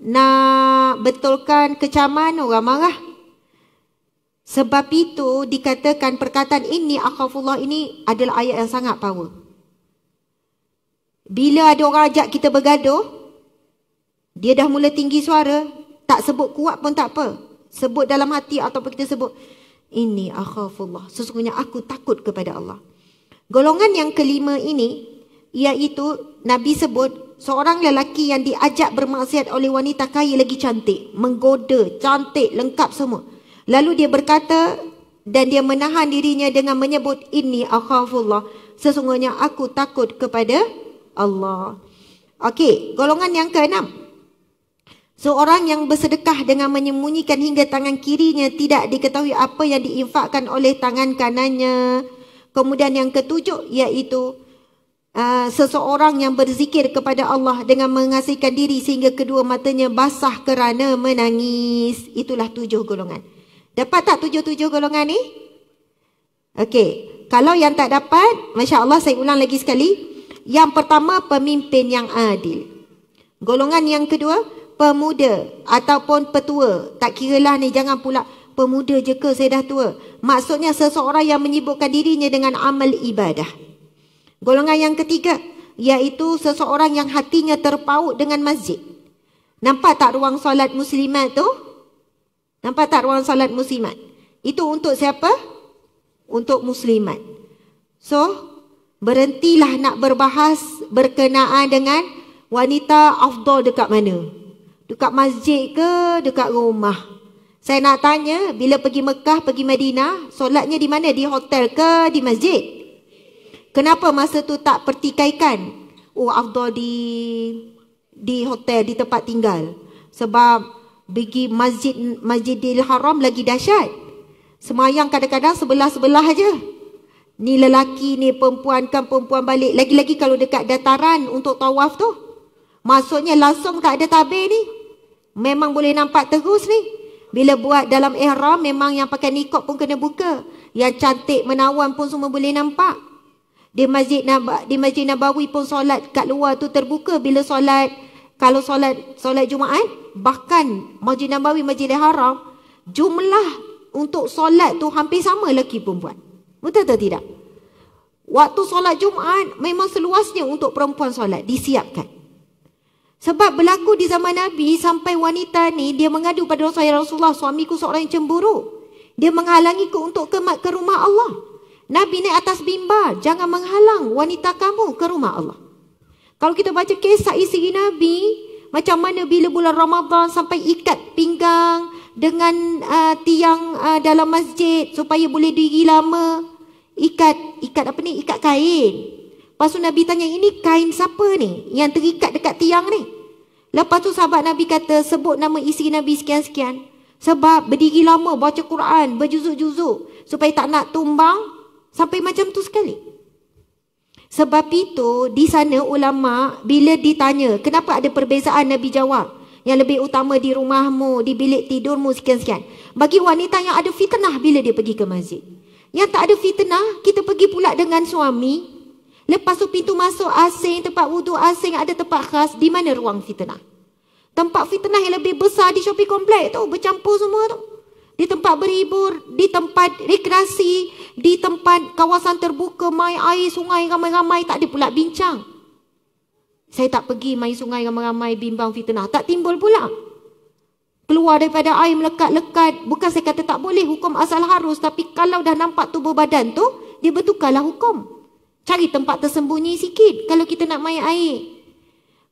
nak betulkan kecaman orang marah. Sebab itu dikatakan perkataan ini akhafullah ini adalah ayat yang sangat power. Bila ada orang ajak kita bergaduh, dia dah mula tinggi suara, tak sebut kuat pun tak apa. Sebut dalam hati atau kita sebut ini akhafullah. Sesungguhnya aku takut kepada Allah. Golongan yang kelima ini iaitu Nabi sebut Seorang lelaki yang diajak bermaksiat oleh wanita kaya lagi cantik. Menggoda, cantik, lengkap semua. Lalu dia berkata dan dia menahan dirinya dengan menyebut ini akhafullah. Sesungguhnya aku takut kepada Allah. Okey, golongan yang keenam. Seorang yang bersedekah dengan menyembunyikan hingga tangan kirinya tidak diketahui apa yang diinfakkan oleh tangan kanannya. Kemudian yang ketujuh iaitu Eh, seseorang yang berzikir kepada Allah dengan mengasihkan diri sehingga kedua matanya basah kerana menangis. Itulah tujuh golongan. Dapat tak tujuh-tujuh golongan ni? Okey. Kalau yang tak dapat, Masya Allah saya ulang lagi sekali. Yang pertama, pemimpin yang adil. Golongan yang kedua, pemuda ataupun petua. Tak kira lah ni, jangan pula pemuda je ke saya dah tua. Maksudnya seseorang yang menyibukkan dirinya dengan amal ibadah. Golongan yang ketiga iaitu seseorang yang hatinya terpaut dengan masjid. Nampak tak ruang solat muslimat tu? Nampak tak ruang solat muslimat? Itu untuk siapa? Untuk muslimat. So, berhentilah nak berbahas berkenaan dengan wanita afdol dekat mana? Dekat masjid ke dekat rumah? Saya nak tanya, bila pergi Mekah, pergi Madinah, solatnya di mana? Di hotel ke di masjid? Kenapa masa tu tak pertikaikan? Oh, afdal di di hotel, di tempat tinggal. Sebab bagi masjid Masjidil Haram lagi dahsyat. Semayang kadang-kadang sebelah-sebelah aja. Ni lelaki ni perempuan kan perempuan balik. Lagi-lagi kalau dekat dataran untuk tawaf tu. Maksudnya langsung tak ada tabir ni. Memang boleh nampak terus ni. Bila buat dalam ihram memang yang pakai nikop pun kena buka. Yang cantik menawan pun semua boleh nampak. Di Masjid di Masjid Nabawi pun solat kat luar tu terbuka bila solat kalau solat solat Jumaat bahkan Masjid Nabawi Masjidil Haram jumlah untuk solat tu hampir sama lelaki perempuan. Betul atau tidak? Waktu solat Jumaat memang seluasnya untuk perempuan solat disiapkan. Sebab berlaku di zaman Nabi sampai wanita ni dia mengadu pada Rasulullah, suamiku seorang yang cemburu. Dia menghalangiku untuk ke rumah Allah. Nabi naik atas bimba, jangan menghalang wanita kamu ke rumah Allah. Kalau kita baca kisah isteri Nabi, macam mana bila bulan Ramadan sampai ikat pinggang dengan uh, tiang uh, dalam masjid supaya boleh diri lama. Ikat, ikat apa ni? Ikat kain. Lepas tu Nabi tanya, ini kain siapa ni yang terikat dekat tiang ni? Lepas tu sahabat Nabi kata, sebut nama isteri Nabi sekian-sekian. Sebab berdiri lama baca Quran, berjuzuk-juzuk supaya tak nak tumbang Sampai macam tu sekali. Sebab itu di sana ulama bila ditanya kenapa ada perbezaan Nabi jawab yang lebih utama di rumahmu, di bilik tidurmu sekian-sekian. Bagi wanita yang ada fitnah bila dia pergi ke masjid. Yang tak ada fitnah, kita pergi pula dengan suami. Lepas tu pintu masuk asing, tempat wudu asing, ada tempat khas. Di mana ruang fitnah? Tempat fitnah yang lebih besar di shopping komplek tu, bercampur semua tu. Di tempat berhibur, di tempat rekreasi, di tempat kawasan terbuka mai air sungai ramai-ramai tak ada pula bincang. Saya tak pergi mai sungai ramai-ramai bimbang fitnah. Tak timbul pula. Keluar daripada air melekat-lekat. Bukan saya kata tak boleh hukum asal harus. Tapi kalau dah nampak tubuh badan tu, dia bertukarlah hukum. Cari tempat tersembunyi sikit kalau kita nak mai air.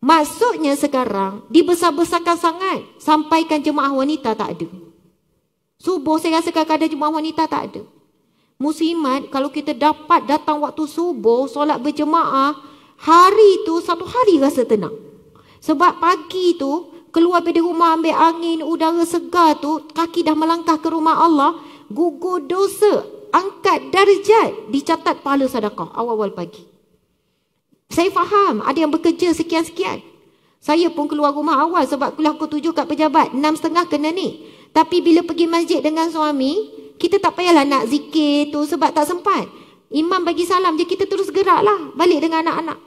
Maksudnya sekarang, dibesar-besarkan sangat. Sampaikan jemaah wanita tak ada. Subuh saya rasa kadang-kadang jemaah wanita tak ada. Musimat kalau kita dapat datang waktu subuh solat berjemaah hari itu satu hari rasa tenang. Sebab pagi tu keluar dari rumah ambil angin udara segar tu kaki dah melangkah ke rumah Allah gugur dosa angkat darjat dicatat pahala sedekah awal-awal pagi. Saya faham ada yang bekerja sekian-sekian. Saya pun keluar rumah awal sebab kuliah aku tujuh kat pejabat. Enam setengah kena ni. Tapi bila pergi masjid dengan suami, kita tak payahlah nak zikir tu sebab tak sempat. Imam bagi salam je kita terus geraklah balik dengan anak-anak.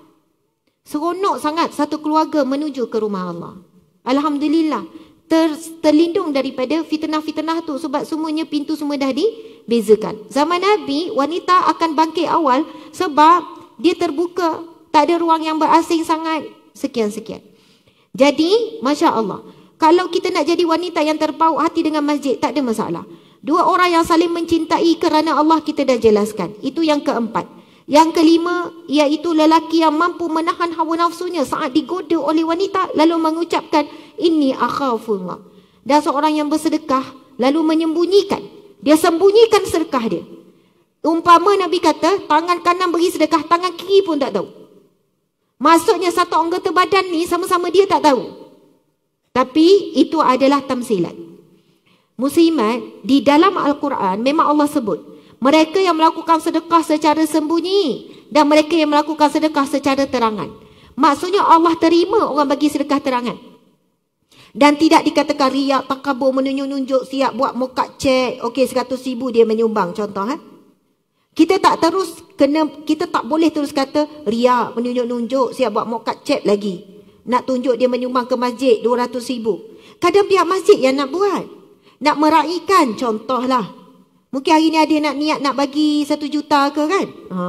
Seronok sangat satu keluarga menuju ke rumah Allah. Alhamdulillah ter, terlindung daripada fitnah-fitnah tu sebab semuanya pintu semua dah dibezakan. Zaman Nabi wanita akan bangkit awal sebab dia terbuka, tak ada ruang yang berasing sangat sekian-sekian. Jadi, masya-Allah. Kalau kita nak jadi wanita yang terpaut hati dengan masjid, tak ada masalah. Dua orang yang saling mencintai kerana Allah kita dah jelaskan. Itu yang keempat. Yang kelima, iaitu lelaki yang mampu menahan hawa nafsunya saat digoda oleh wanita lalu mengucapkan, Ini akhafullah. Dan seorang yang bersedekah lalu menyembunyikan. Dia sembunyikan sedekah dia. Umpama Nabi kata, tangan kanan beri sedekah, tangan kiri pun tak tahu. Maksudnya satu anggota badan ni sama-sama dia tak tahu. Tapi itu adalah tamsilat. Muslimat di dalam Al-Quran memang Allah sebut mereka yang melakukan sedekah secara sembunyi dan mereka yang melakukan sedekah secara terangan. Maksudnya Allah terima orang bagi sedekah terangan. Dan tidak dikatakan riak, takabur, menunjuk-nunjuk, siap buat mokak cek. Okey, seratus ribu dia menyumbang. Contoh, ha? Kita tak terus kena, kita tak boleh terus kata riak, menunjuk-nunjuk, siap buat mokak cek lagi. Nak tunjuk dia menyumbang ke masjid, dua ratus ribu. Kadang pihak masjid yang nak buat nak meraihkan contohlah. Mungkin hari ni ada nak niat nak bagi satu juta ke kan? Ha.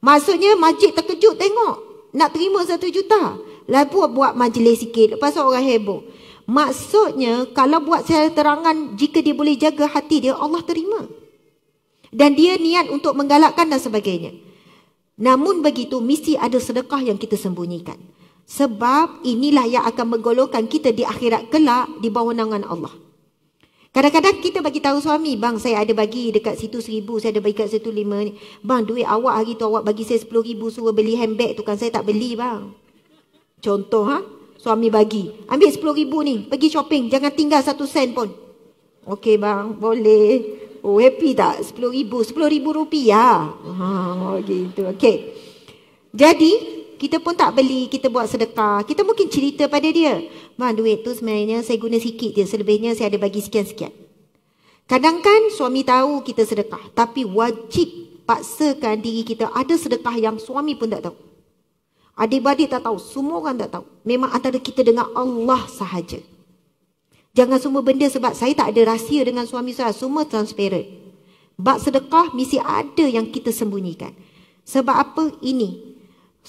Maksudnya masjid terkejut tengok nak terima satu juta. Lalu buat majlis sikit. Lepas tu orang heboh. Maksudnya kalau buat secara terangan jika dia boleh jaga hati dia Allah terima. Dan dia niat untuk menggalakkan dan sebagainya. Namun begitu mesti ada sedekah yang kita sembunyikan. Sebab inilah yang akan menggolongkan kita di akhirat kelak di bawah nangan Allah. Kadang-kadang kita bagi tahu suami, bang saya ada bagi dekat situ seribu, saya ada bagi dekat situ lima. ni, Bang duit awak hari tu awak bagi saya sepuluh ribu suruh beli handbag tu kan saya tak beli bang. Contoh ha, suami bagi. Ambil sepuluh ribu ni, pergi shopping, jangan tinggal satu sen pun. Okey bang, boleh. Oh happy tak? Sepuluh ribu, sepuluh ribu rupiah. Ha, oh, gitu, okey. Jadi, kita pun tak beli, kita buat sedekah. Kita mungkin cerita pada dia. Mak duit tu sebenarnya saya guna sikit je. Selebihnya saya ada bagi sekian-sekian. Kadang kan suami tahu kita sedekah. Tapi wajib paksakan diri kita ada sedekah yang suami pun tak tahu. Adik-adik tak tahu. Semua orang tak tahu. Memang antara kita dengan Allah sahaja. Jangan semua benda sebab saya tak ada rahsia dengan suami saya. Semua transparent. Bak sedekah mesti ada yang kita sembunyikan. Sebab apa? Ini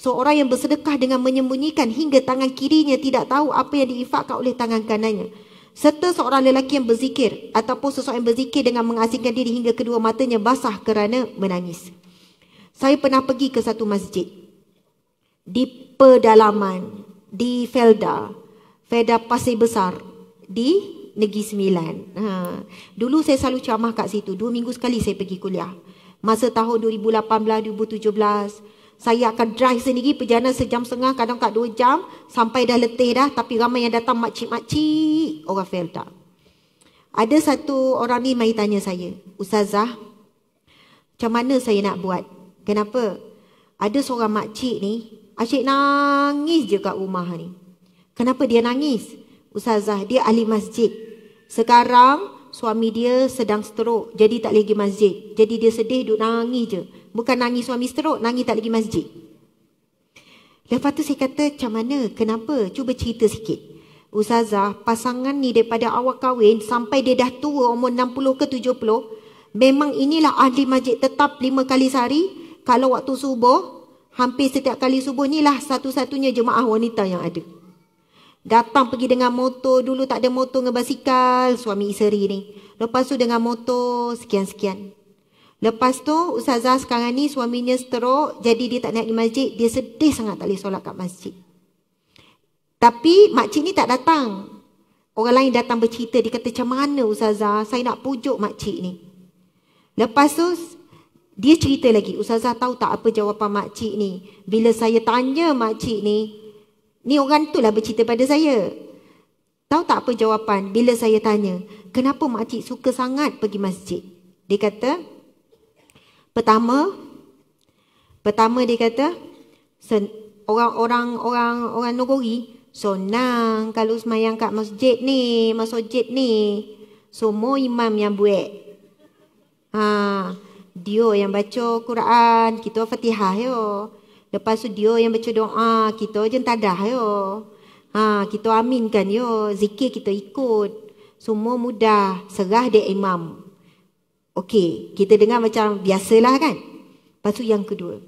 Seorang yang bersedekah dengan menyembunyikan hingga tangan kirinya tidak tahu apa yang diifakkan oleh tangan kanannya. Serta seorang lelaki yang berzikir ataupun seseorang yang berzikir dengan mengasingkan diri hingga kedua matanya basah kerana menangis. Saya pernah pergi ke satu masjid di pedalaman di Felda, Felda Pasir Besar di Negeri Sembilan. Ha. Dulu saya selalu camah kat situ. Dua minggu sekali saya pergi kuliah. Masa tahun 2018-2017, saya akan drive sendiri perjalanan sejam setengah kadang kat dua jam sampai dah letih dah tapi ramai yang datang makcik-makcik orang Felda. Ada satu orang ni mai tanya saya, Ustazah, macam mana saya nak buat? Kenapa? Ada seorang makcik ni, asyik nangis je kat rumah ni. Kenapa dia nangis? Ustazah, dia ahli masjid. Sekarang suami dia sedang stroke, jadi tak lagi masjid. Jadi dia sedih duk nangis je. Bukan nangis suami seteruk, nangis tak lagi masjid. Lepas tu saya kata, macam mana? Kenapa? Cuba cerita sikit. Ustazah, pasangan ni daripada awak kahwin sampai dia dah tua umur 60 ke 70, memang inilah ahli masjid tetap 5 kali sehari. Kalau waktu subuh, hampir setiap kali subuh ni lah satu-satunya jemaah wanita yang ada. Datang pergi dengan motor, dulu tak ada motor ngebasikal suami isteri ni. Lepas tu dengan motor, sekian-sekian. Lepas tu Ustazah sekarang ni suaminya stroke jadi dia tak nak di masjid, dia sedih sangat tak boleh solat kat masjid. Tapi makcik ni tak datang. Orang lain datang bercerita, dia kata macam mana Ustazah, saya nak pujuk makcik ni. Lepas tu dia cerita lagi, Ustazah tahu tak apa jawapan makcik ni. Bila saya tanya makcik ni, ni orang tu lah bercerita pada saya. Tahu tak apa jawapan bila saya tanya, kenapa makcik suka sangat pergi masjid? Dia kata, Pertama pertama dia kata orang-orang orang orang negeri senang kalau semayang kat masjid ni, masjid ni. Semua imam yang buat. Ha, dia yang baca Quran, kita Fatihah yo. Lepas tu dia yang baca doa, kita je tadah yo. Ha, kita aminkan yo, zikir kita ikut. Semua mudah, serah dia imam. Okey, kita dengar macam biasalah kan. Lepas tu yang kedua.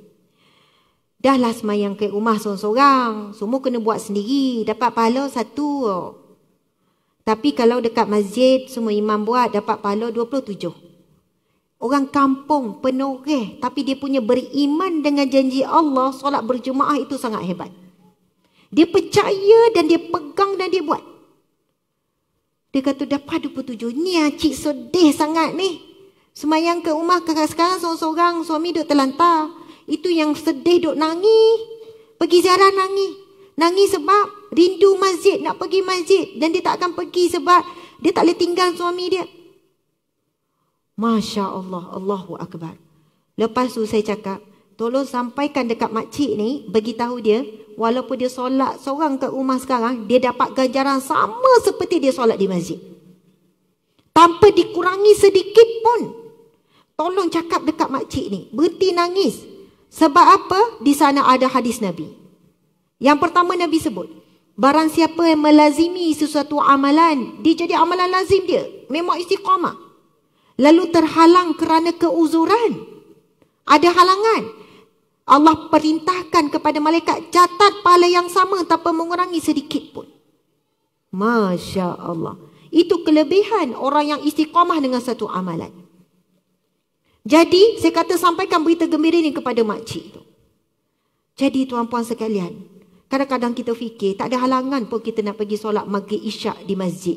Dah lah semayang ke rumah seorang-seorang. Semua kena buat sendiri. Dapat pahala satu. Tapi kalau dekat masjid, semua imam buat dapat pahala 27. Orang kampung penoreh tapi dia punya beriman dengan janji Allah solat berjemaah itu sangat hebat. Dia percaya dan dia pegang dan dia buat. Dia kata dapat 27. Ni acik ah, sedih sangat ni. Semayang ke rumah kakak sekarang seorang-seorang suami duduk terlantar. Itu yang sedih duduk nangis. Pergi jalan nangis. Nangis sebab rindu masjid, nak pergi masjid. Dan dia tak akan pergi sebab dia tak boleh tinggal suami dia. Masya Allah, Allahu Akbar. Lepas tu saya cakap, tolong sampaikan dekat makcik ni, bagi tahu dia, walaupun dia solat seorang ke rumah sekarang, dia dapat ganjaran sama seperti dia solat di masjid. Tanpa dikurangi sedikit pun. Tolong cakap dekat makcik ni. Berhenti nangis. Sebab apa? Di sana ada hadis Nabi. Yang pertama Nabi sebut. Barang siapa yang melazimi sesuatu amalan. Dia jadi amalan lazim dia. Memang istiqamah. Lalu terhalang kerana keuzuran. Ada halangan. Allah perintahkan kepada malaikat. Catat pahala yang sama tanpa mengurangi sedikit pun. Masya Allah. Itu kelebihan orang yang istiqamah dengan satu amalan. Jadi saya kata sampaikan berita gembira ini kepada makcik tu. Jadi tuan-puan sekalian, kadang-kadang kita fikir tak ada halangan pun kita nak pergi solat maghrib isyak di masjid.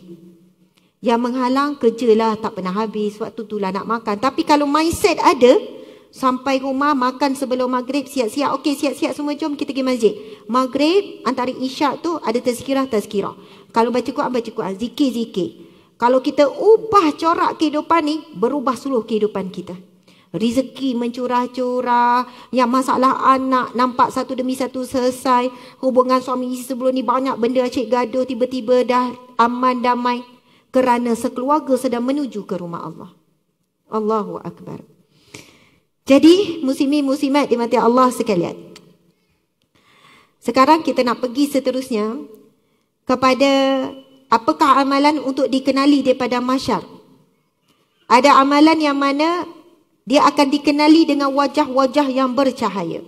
Yang menghalang kerjalah tak pernah habis, waktu tu lah nak makan. Tapi kalau mindset ada, sampai rumah makan sebelum maghrib, siap-siap. Okey, siap-siap semua jom kita pergi masjid. Maghrib antara isyak tu ada tazkirah-tazkirah. Kalau baca Quran, baca Quran. Zikir-zikir. Kalau kita ubah corak kehidupan ni, berubah seluruh kehidupan kita. Rezeki mencurah-curah Yang masalah anak Nampak satu demi satu selesai Hubungan suami isteri sebelum ni Banyak benda asyik gaduh Tiba-tiba dah aman damai Kerana sekeluarga sedang menuju ke rumah Allah Allahu Akbar Jadi musimi musimat di mati Allah sekalian Sekarang kita nak pergi seterusnya Kepada Apakah amalan untuk dikenali daripada masyarakat ada amalan yang mana dia akan dikenali dengan wajah-wajah yang bercahaya.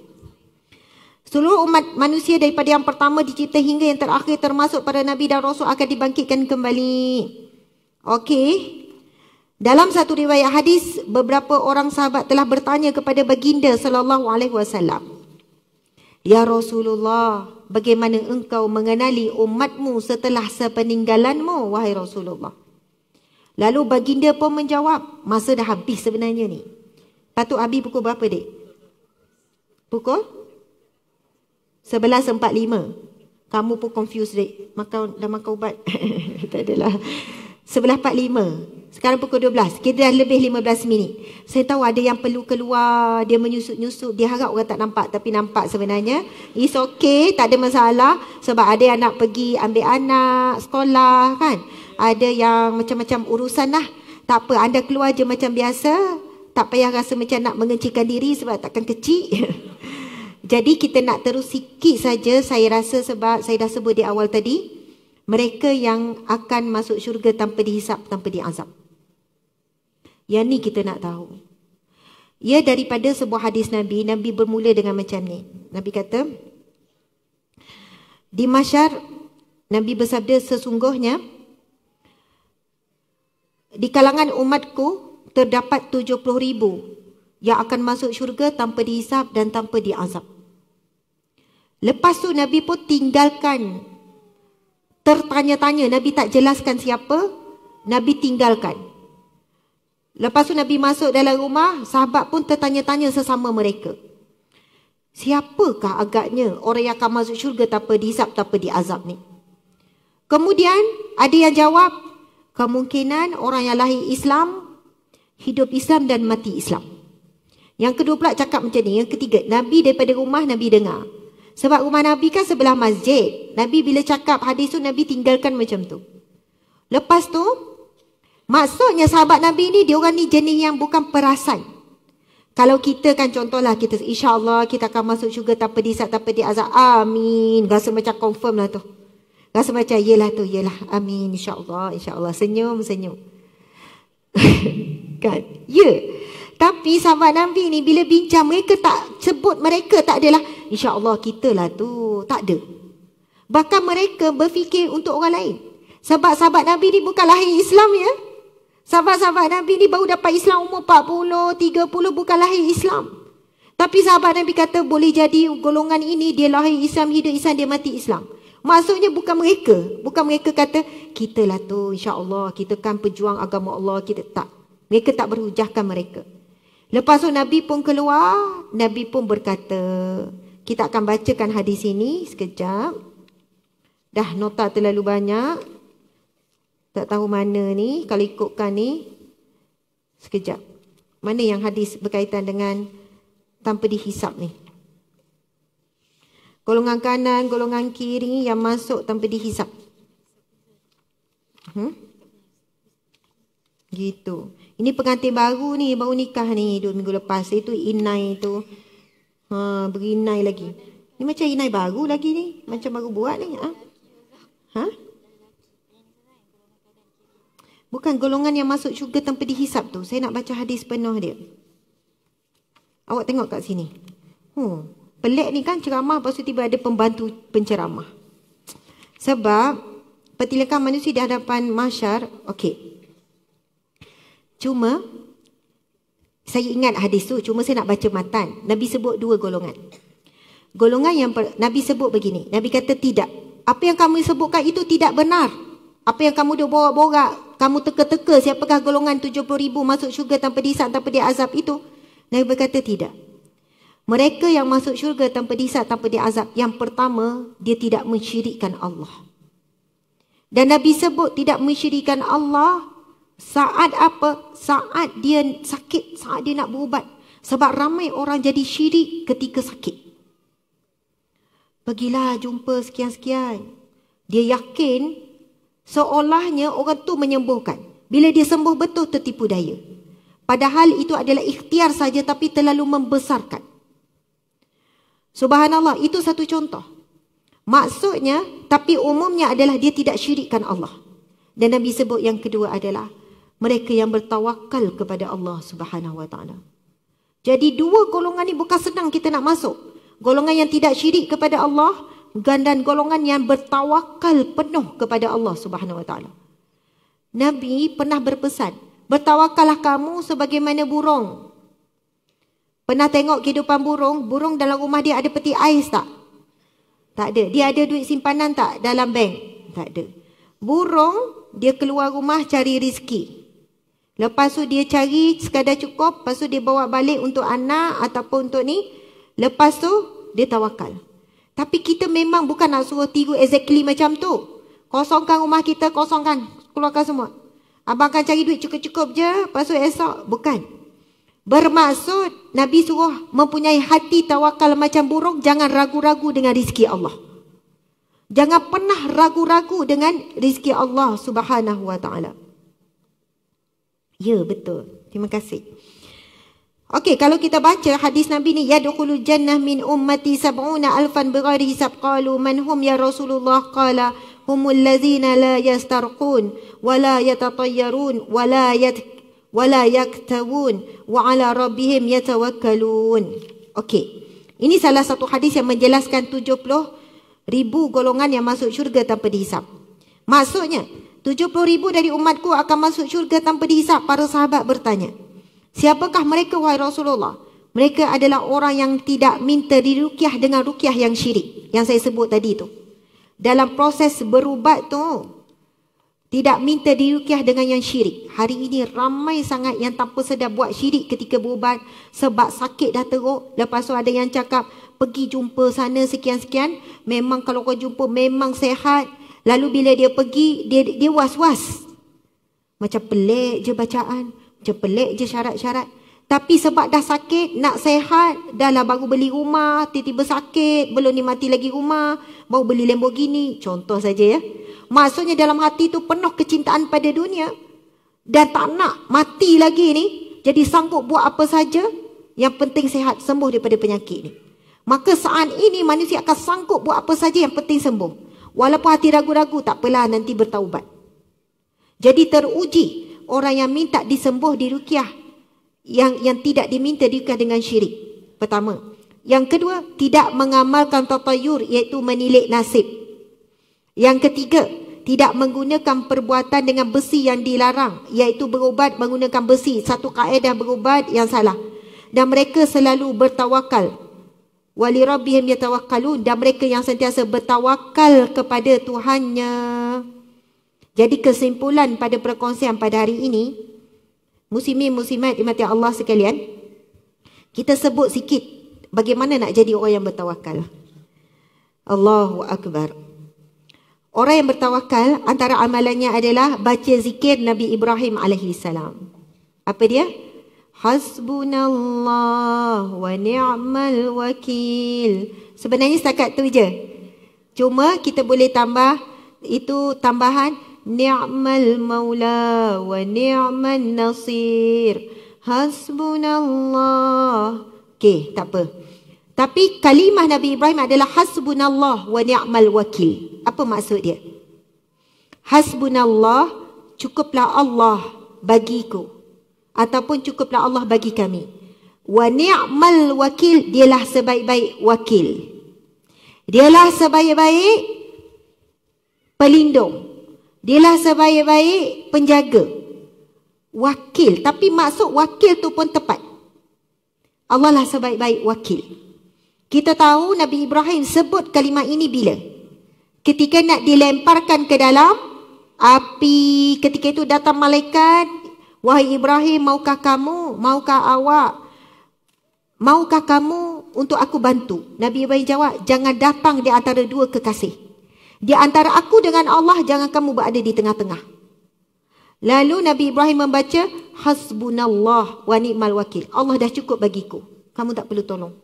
Seluruh umat manusia daripada yang pertama dicipta hingga yang terakhir termasuk pada nabi dan rasul akan dibangkitkan kembali. Okey. Dalam satu riwayat hadis beberapa orang sahabat telah bertanya kepada baginda sallallahu alaihi wasallam. Ya Rasulullah, bagaimana engkau mengenali umatmu setelah sepeninggalanmu wahai Rasulullah? Lalu baginda pun menjawab, masa dah habis sebenarnya ni. Patut Abi pukul berapa dek? Pukul? 11.45 Kamu pun confused dek makan, Dah makan ubat Tak adalah 11.45 Sekarang pukul 12 Kita dah lebih 15 minit Saya tahu ada yang perlu keluar Dia menyusut-nyusut Dia harap orang tak nampak Tapi nampak sebenarnya It's okay Tak ada masalah Sebab ada yang nak pergi Ambil anak Sekolah kan Ada yang macam-macam urusan lah Tak apa Anda keluar je macam biasa tak payah rasa macam nak mengencikan diri sebab takkan kecil. Jadi kita nak terus sikit saja saya rasa sebab saya dah sebut di awal tadi mereka yang akan masuk syurga tanpa dihisap tanpa diazab. Yang ni kita nak tahu. Ya daripada sebuah hadis Nabi, Nabi bermula dengan macam ni. Nabi kata di masyar Nabi bersabda sesungguhnya di kalangan umatku terdapat 70 ribu yang akan masuk syurga tanpa dihisap dan tanpa diazab. Lepas tu Nabi pun tinggalkan tertanya-tanya. Nabi tak jelaskan siapa. Nabi tinggalkan. Lepas tu Nabi masuk dalam rumah, sahabat pun tertanya-tanya sesama mereka. Siapakah agaknya orang yang akan masuk syurga tanpa dihisap, tanpa diazab ni? Kemudian ada yang jawab, kemungkinan orang yang lahir Islam hidup Islam dan mati Islam. Yang kedua pula cakap macam ni. Yang ketiga, Nabi daripada rumah, Nabi dengar. Sebab rumah Nabi kan sebelah masjid. Nabi bila cakap hadis tu, Nabi tinggalkan macam tu. Lepas tu, maksudnya sahabat Nabi ni, dia orang ni jenis yang bukan perasan. Kalau kita kan contohlah, kita insyaAllah kita akan masuk syurga tanpa disat, tanpa diazak. Amin. Rasa macam confirm lah tu. Rasa macam, yelah tu, yelah. Amin. InsyaAllah, insyaAllah. Senyum, senyum. kan? Ya. Tapi sahabat Nabi ni bila bincang mereka tak sebut mereka tak adalah insya-Allah kita lah tu. Tak ada. Bahkan mereka berfikir untuk orang lain. Sebab sahabat Nabi ni bukan lahir Islam ya. Sahabat-sahabat Nabi ni baru dapat Islam umur 40, 30 bukan lahir Islam. Tapi sahabat Nabi kata boleh jadi golongan ini dia lahir Islam, hidup Islam, dia mati Islam. Maksudnya bukan mereka, bukan mereka kata kita lah tu insya-Allah kita kan pejuang agama Allah kita tak. Mereka tak berhujahkan mereka. Lepas tu Nabi pun keluar, Nabi pun berkata, kita akan bacakan hadis ini sekejap. Dah nota terlalu banyak. Tak tahu mana ni kalau ikutkan ni. Sekejap. Mana yang hadis berkaitan dengan tanpa dihisap ni? golongan kanan, golongan kiri yang masuk tanpa dihisap. Hmm? Gitu. Ini pengantin baru ni, baru nikah ni dua minggu lepas. Itu inai tu. Ha, berinai lagi. Ni macam inai baru lagi ni. Macam baru buat ni. Ha? ha? Bukan golongan yang masuk syurga tanpa dihisap tu. Saya nak baca hadis penuh dia. Awak tengok kat sini. Hmm. Pelik ni kan ceramah Lepas tu tiba ada pembantu penceramah Sebab Pertilakan manusia di hadapan masyar Okey Cuma Saya ingat hadis tu Cuma saya nak baca matan Nabi sebut dua golongan Golongan yang per, Nabi sebut begini Nabi kata tidak Apa yang kamu sebutkan itu tidak benar Apa yang kamu dah borak-borak Kamu teka-teka Siapakah golongan 70 ribu Masuk syurga tanpa disak Tanpa dia azab itu Nabi berkata tidak mereka yang masuk syurga tanpa disat, tanpa diazab. Yang pertama, dia tidak mensyirikan Allah. Dan Nabi sebut tidak mensyirikan Allah saat apa? Saat dia sakit, saat dia nak berubat. Sebab ramai orang jadi syirik ketika sakit. Pergilah jumpa sekian-sekian. Dia yakin seolahnya orang tu menyembuhkan. Bila dia sembuh betul tertipu daya. Padahal itu adalah ikhtiar saja tapi terlalu membesarkan. Subhanallah, itu satu contoh. Maksudnya, tapi umumnya adalah dia tidak syirikkan Allah. Dan Nabi sebut yang kedua adalah mereka yang bertawakal kepada Allah Subhanahu Wa Taala. Jadi dua golongan ini bukan senang kita nak masuk. Golongan yang tidak syirik kepada Allah dan golongan yang bertawakal penuh kepada Allah Subhanahu Wa Taala. Nabi pernah berpesan, bertawakallah kamu sebagaimana burung Pernah tengok kehidupan burung? Burung dalam rumah dia ada peti ais tak? Tak ada. Dia ada duit simpanan tak dalam bank? Tak ada. Burung, dia keluar rumah cari rezeki. Lepas tu dia cari sekadar cukup. Lepas tu dia bawa balik untuk anak ataupun untuk ni. Lepas tu dia tawakal. Tapi kita memang bukan nak suruh tiru exactly macam tu. Kosongkan rumah kita, kosongkan. Keluarkan semua. Abang akan cari duit cukup-cukup je. Lepas tu esok. Bukan. Bukan. Bermaksud Nabi suruh mempunyai hati tawakal macam burung jangan ragu-ragu dengan rizki Allah. Jangan pernah ragu-ragu dengan rizki Allah Subhanahu wa taala. Ya betul. Terima kasih. Okey, kalau kita baca hadis Nabi ni yadkhulu jannah min ummati sab'una alfan bighairi hisab qalu man hum ya Rasulullah qala humul ladzina la yastarqun wa la yatatayyarun wa la yat ولا يكتبون وعلى ربهم يتوكلون Okay. Ini salah satu hadis yang menjelaskan 70 ribu golongan yang masuk syurga tanpa dihisap. Maksudnya, 70 ribu dari umatku akan masuk syurga tanpa dihisap. Para sahabat bertanya, siapakah mereka wahai Rasulullah? Mereka adalah orang yang tidak minta dirukyah dengan rukyah yang syirik yang saya sebut tadi tu. Dalam proses berubat tu, tidak minta dirukiah dengan yang syirik. Hari ini ramai sangat yang tanpa sedar buat syirik ketika berubat. Sebab sakit dah teruk. Lepas tu ada yang cakap pergi jumpa sana sekian-sekian. Memang kalau kau jumpa memang sehat. Lalu bila dia pergi, dia dia was-was. Macam pelik je bacaan. Macam pelik je syarat-syarat. Tapi sebab dah sakit, nak sehat, dah lah baru beli rumah, tiba-tiba sakit, belum ni mati lagi rumah, baru beli Lamborghini, contoh saja ya. Maksudnya dalam hati tu penuh kecintaan pada dunia dan tak nak mati lagi ni, jadi sanggup buat apa saja yang penting sehat, sembuh daripada penyakit ni. Maka saat ini manusia akan sanggup buat apa saja yang penting sembuh. Walaupun hati ragu-ragu, tak apalah nanti bertaubat. Jadi teruji orang yang minta disembuh di rukiah yang yang tidak diminta dikah dengan syirik. Pertama. Yang kedua, tidak mengamalkan tatayur iaitu menilik nasib. Yang ketiga, tidak menggunakan perbuatan dengan besi yang dilarang iaitu berubat menggunakan besi. Satu kaedah berubat yang salah. Dan mereka selalu bertawakal. Wali rabbihim yatawakkalu dan mereka yang sentiasa bertawakal kepada Tuhannya. Jadi kesimpulan pada perkongsian pada hari ini, Muslimin muslimat dimati Allah sekalian Kita sebut sikit Bagaimana nak jadi orang yang bertawakal Allahu Akbar Orang yang bertawakal Antara amalannya adalah Baca zikir Nabi Ibrahim AS Apa dia? Hasbunallah wa ni'mal wakil. Sebenarnya setakat tu je. Cuma kita boleh tambah itu tambahan نعم المولى ونعم النصير حسبنا الله Okay, tak apa. Tapi kalimah Nabi Ibrahim adalah hasbunallah wa ni'mal wakil. Apa maksud dia? Hasbunallah, cukuplah Allah bagiku. Ataupun cukuplah Allah bagi kami. Wa ni'mal wakil, dialah sebaik-baik wakil. Dialah sebaik-baik pelindung. Dialah sebaik-baik penjaga. Wakil. Tapi maksud wakil tu pun tepat. Allah lah sebaik-baik wakil. Kita tahu Nabi Ibrahim sebut kalimah ini bila? Ketika nak dilemparkan ke dalam api. Ketika itu datang malaikat. Wahai Ibrahim, maukah kamu? Maukah awak? Maukah kamu untuk aku bantu? Nabi Ibrahim jawab, jangan datang di antara dua kekasih. Di antara aku dengan Allah, jangan kamu berada di tengah-tengah. Lalu Nabi Ibrahim membaca, Hasbunallah wa ni'mal wakil. Allah dah cukup bagiku. Kamu tak perlu tolong.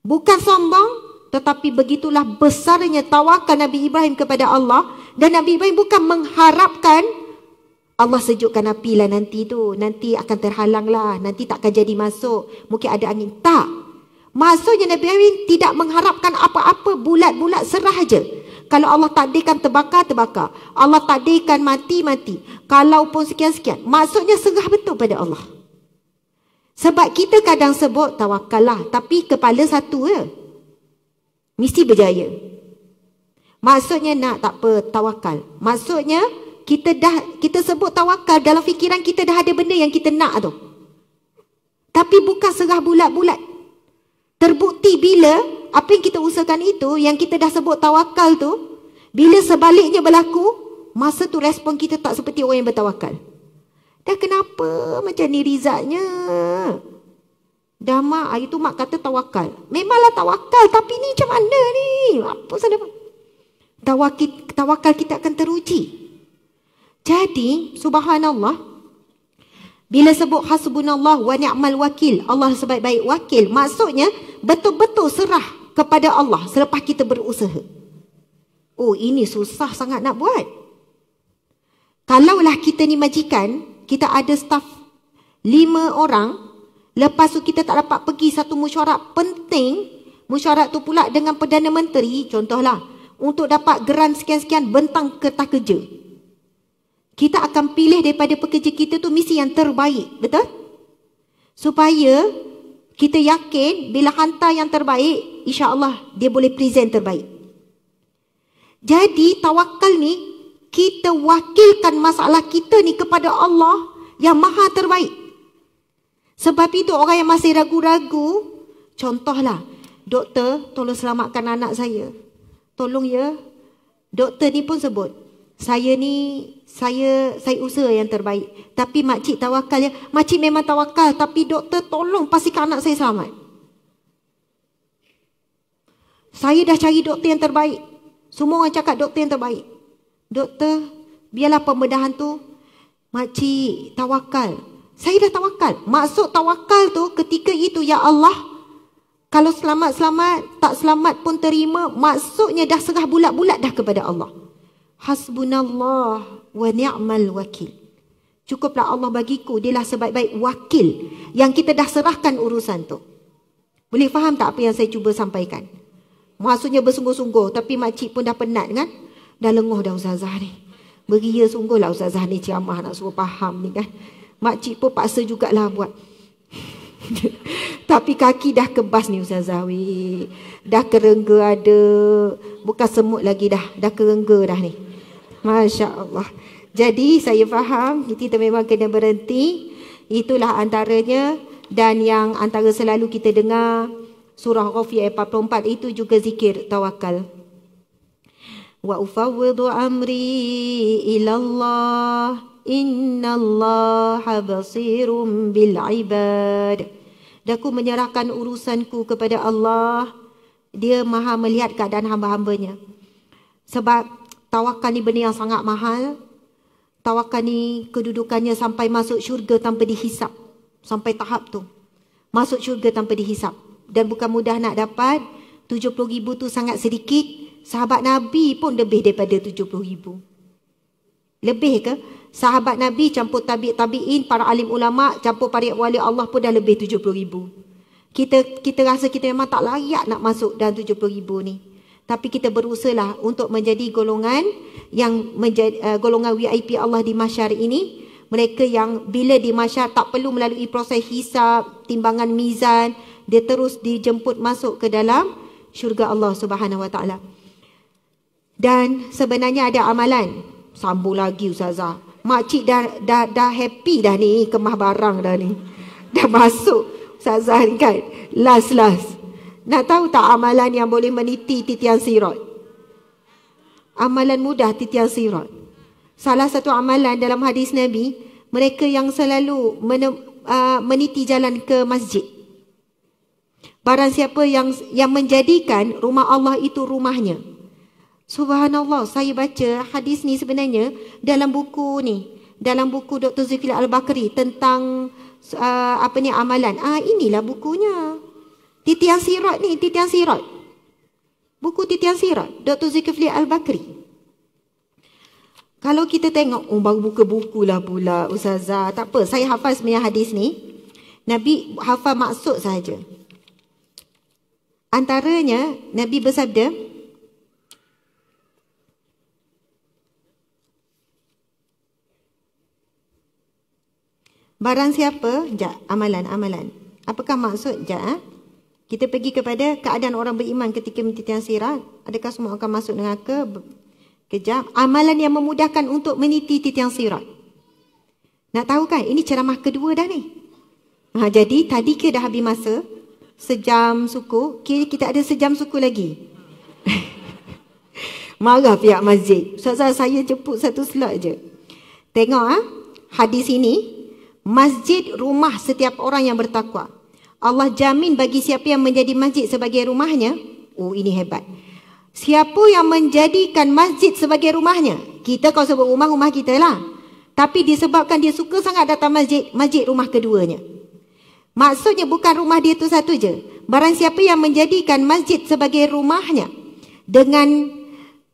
Bukan sombong, tetapi begitulah besarnya tawakal Nabi Ibrahim kepada Allah. Dan Nabi Ibrahim bukan mengharapkan Allah sejukkan api lah nanti tu. Nanti akan terhalang lah. Nanti tak akan jadi masuk. Mungkin ada angin. Tak. Maksudnya Nabi Ibrahim tidak mengharapkan apa-apa bulat-bulat serah je. Kalau Allah takdirkan terbakar, terbakar. Allah takdirkan mati, mati. Kalau pun sekian-sekian. Maksudnya serah betul pada Allah. Sebab kita kadang sebut tawakal lah. Tapi kepala satu ya, Mesti berjaya. Maksudnya nak tak apa, tawakal. Maksudnya kita dah kita sebut tawakal dalam fikiran kita dah ada benda yang kita nak tu. Tapi bukan serah bulat-bulat. Terbukti bila apa yang kita usahakan itu yang kita dah sebut tawakal tu bila sebaliknya berlaku masa tu respon kita tak seperti orang yang bertawakal. Dah kenapa macam ni rizatnya? Dah mak, itu mak kata tawakal. Memanglah tawakal tapi ni macam mana ni? Apa salah? Tawakit, tawakal kita akan teruji. Jadi, subhanallah, bila sebut hasbunallah wa ni'mal wakil, Allah sebaik-baik wakil, maksudnya betul-betul serah kepada Allah selepas kita berusaha. Oh, ini susah sangat nak buat. Kalaulah kita ni majikan, kita ada staff lima orang, lepas tu kita tak dapat pergi satu mesyuarat penting, mesyuarat tu pula dengan Perdana Menteri, contohlah, untuk dapat geran sekian-sekian bentang kertas kerja. Kita akan pilih daripada pekerja kita tu misi yang terbaik, betul? Supaya kita yakin bila hantar yang terbaik, insya-Allah dia boleh present terbaik. Jadi tawakal ni kita wakilkan masalah kita ni kepada Allah yang Maha terbaik. Sebab itu orang yang masih ragu-ragu, contohlah, doktor tolong selamatkan anak saya. Tolong ya. Doktor ni pun sebut, saya ni saya saya usaha yang terbaik tapi mak cik tawakal ya mak cik memang tawakal tapi doktor tolong pastikan anak saya selamat saya dah cari doktor yang terbaik semua orang cakap doktor yang terbaik doktor biarlah pembedahan tu mak cik tawakal saya dah tawakal maksud tawakal tu ketika itu ya Allah kalau selamat-selamat tak selamat pun terima maksudnya dah serah bulat-bulat dah kepada Allah Hasbunallah wa ni'mal wakil. Cukuplah Allah bagiku, dia lah sebaik-baik wakil yang kita dah serahkan urusan tu. Boleh faham tak apa yang saya cuba sampaikan? Maksudnya bersungguh-sungguh tapi makcik pun dah penat kan? Dah lenguh dah Ustazah ni. Beria lah Ustazah ni ceramah nak suruh faham ni kan? Makcik pun paksa jugalah buat. Tapi kaki dah kebas ni Ustaz Zawi Dah kerengga ada Bukan semut lagi dah Dah kerengga dah ni Masya Allah. Jadi saya faham kita memang kena berhenti. Itulah antaranya dan yang antara selalu kita dengar surah Rafi ayat 44 itu juga zikir tawakal. Wa ufawwidu amri ilallah inna Allah habasirum bil ibad. Daku menyerahkan urusanku kepada Allah. Dia maha melihat keadaan hamba-hambanya. Sebab Tawakal ni benda yang sangat mahal. Tawakal ni kedudukannya sampai masuk syurga tanpa dihisap. Sampai tahap tu. Masuk syurga tanpa dihisap. Dan bukan mudah nak dapat. 70 ribu tu sangat sedikit. Sahabat Nabi pun lebih daripada 70 ribu. Lebih ke? Sahabat Nabi campur tabi tabiin, para alim ulama campur para wali Allah pun dah lebih 70 ribu. Kita, kita rasa kita memang tak layak nak masuk dalam 70 ribu ni tapi kita berusaha untuk menjadi golongan yang menjadi uh, eh, golongan VIP Allah di masyarakat ini mereka yang bila di masyarakat tak perlu melalui proses hisap, timbangan mizan dia terus dijemput masuk ke dalam syurga Allah Subhanahu Wa Taala dan sebenarnya ada amalan sambung lagi ustazah makcik dah, dah dah happy dah ni kemah barang dah ni dah masuk ustazah ni kan last last nak tahu tak amalan yang boleh meniti titian sirot? Amalan mudah titian sirot. Salah satu amalan dalam hadis Nabi, mereka yang selalu men, uh, meniti jalan ke masjid. Barang siapa yang, yang menjadikan rumah Allah itu rumahnya. Subhanallah, saya baca hadis ni sebenarnya dalam buku ni. Dalam buku Dr. Zulfiqah Al-Bakri tentang uh, apa ni amalan. Ah Inilah bukunya. Titian sirat ni, titian sirat. Buku titian sirat, Dr. Zikifli Al-Bakri. Kalau kita tengok, oh baru buka buku lah pula, Ustazah. Tak apa, saya hafal semua hadis ni. Nabi hafal maksud saja. Antaranya, Nabi bersabda, Barang siapa? Sekejap, amalan, amalan. Apakah maksud? Sekejap, eh? Ah? Kita pergi kepada keadaan orang beriman ketika mati tiang sirat. Adakah semua akan masuk ke Kejap. Amalan yang memudahkan untuk meniti titian sirat. Nak tahu kan? Ini ceramah kedua dah ni. Ha, jadi tadi ke dah habis masa? Sejam suku. Kira kita ada sejam suku lagi. Marah pihak masjid. so, so, saya jemput satu slot je. Tengok ha? hadis ini. Masjid rumah setiap orang yang bertakwa. Allah jamin bagi siapa yang menjadi masjid sebagai rumahnya. Oh ini hebat. Siapa yang menjadikan masjid sebagai rumahnya? Kita kalau sebut rumah, rumah kita lah. Tapi disebabkan dia suka sangat datang masjid, masjid rumah keduanya. Maksudnya bukan rumah dia tu satu je. Barang siapa yang menjadikan masjid sebagai rumahnya dengan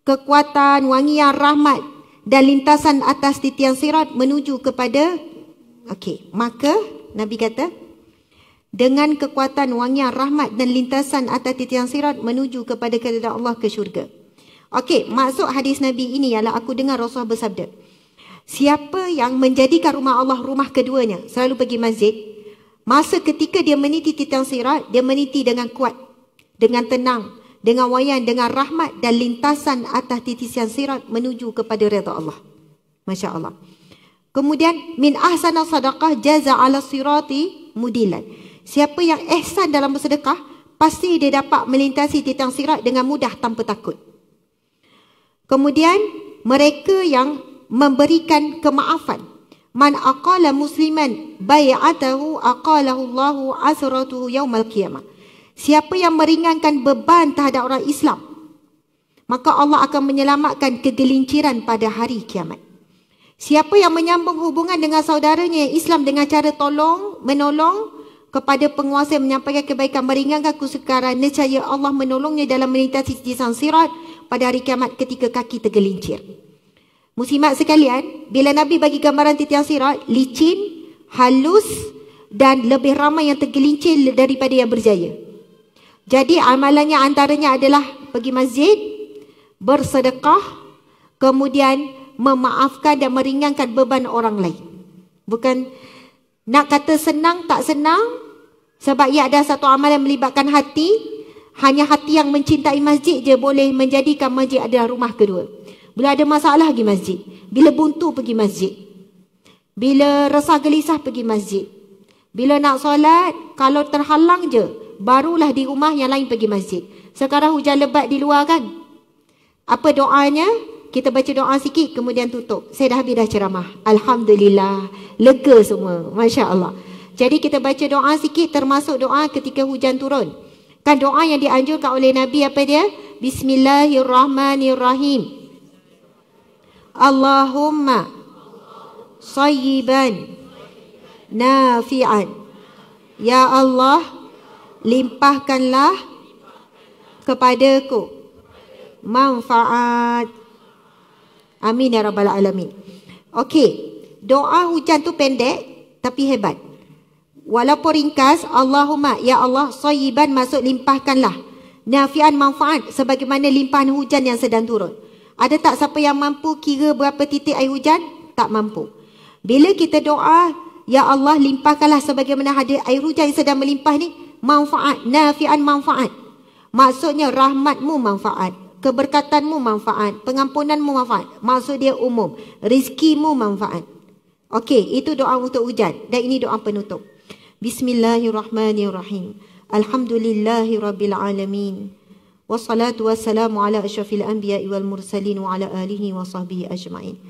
kekuatan wangi yang rahmat dan lintasan atas titian sirat menuju kepada Okey, maka Nabi kata, dengan kekuatan wangi rahmat dan lintasan atas titiang sirat menuju kepada kehendak Allah ke syurga. Okey, maksud hadis Nabi ini ialah aku dengar Rasul bersabda. Siapa yang menjadikan rumah Allah rumah keduanya, selalu pergi masjid, masa ketika dia meniti titiang sirat, dia meniti dengan kuat, dengan tenang, dengan wayan, dengan rahmat dan lintasan atas titisan sirat menuju kepada redha Allah. Masya Allah. Kemudian, min ahsana sadaqah jaza ala sirati mudilan. Siapa yang ihsan dalam bersedekah, pasti dia dapat melintasi titang sirat dengan mudah tanpa takut. Kemudian, mereka yang memberikan kemaafan. Man aqala musliman bai'atahu aqalahu Allahu asratuhu yaumal qiyamah. Siapa yang meringankan beban terhadap orang Islam, maka Allah akan menyelamatkan kegelinciran pada hari kiamat. Siapa yang menyambung hubungan dengan saudaranya yang Islam dengan cara tolong, menolong, kepada penguasa yang menyampaikan kebaikan meringankan aku sekarang nescaya Allah menolongnya dalam melintasi jisan sirat pada hari kiamat ketika kaki tergelincir Muslimat sekalian bila Nabi bagi gambaran titian sirat licin halus dan lebih ramai yang tergelincir daripada yang berjaya jadi amalannya antaranya adalah pergi masjid bersedekah kemudian memaafkan dan meringankan beban orang lain bukan nak kata senang tak senang Sebab ia ada satu amal yang melibatkan hati Hanya hati yang mencintai masjid je Boleh menjadikan masjid adalah rumah kedua Bila ada masalah pergi masjid Bila buntu pergi masjid Bila resah gelisah pergi masjid Bila nak solat Kalau terhalang je Barulah di rumah yang lain pergi masjid Sekarang hujan lebat di luar kan apa doanya? kita baca doa sikit kemudian tutup. Saya dah habis dah ceramah. Alhamdulillah. Lega semua. Masya Allah. Jadi kita baca doa sikit termasuk doa ketika hujan turun. Kan doa yang dianjurkan oleh Nabi apa dia? Bismillahirrahmanirrahim. Allahumma sayyiban nafi'an. Ya Allah, limpahkanlah kepadaku manfaat Amin ya rabbal alamin. Okey. Doa hujan tu pendek tapi hebat. Walaupun ringkas, Allahumma ya Allah sayyiban masuk limpahkanlah. Nafian manfaat sebagaimana limpahan hujan yang sedang turun. Ada tak siapa yang mampu kira berapa titik air hujan? Tak mampu. Bila kita doa, ya Allah limpahkanlah sebagaimana ada air hujan yang sedang melimpah ni, manfaat, nafian manfaat. Maksudnya rahmatmu manfaat keberkatanmu manfaat, pengampunanmu manfaat. Maksud dia umum, rizkimu manfaat. Okey, itu doa untuk hujan dan ini doa penutup. Bismillahirrahmanirrahim. Alhamdulillahi rabbil alamin. Wassalatu wassalamu ala asyrafil anbiya'i wal mursalin wa ala alihi wa sahbihi ajma'in.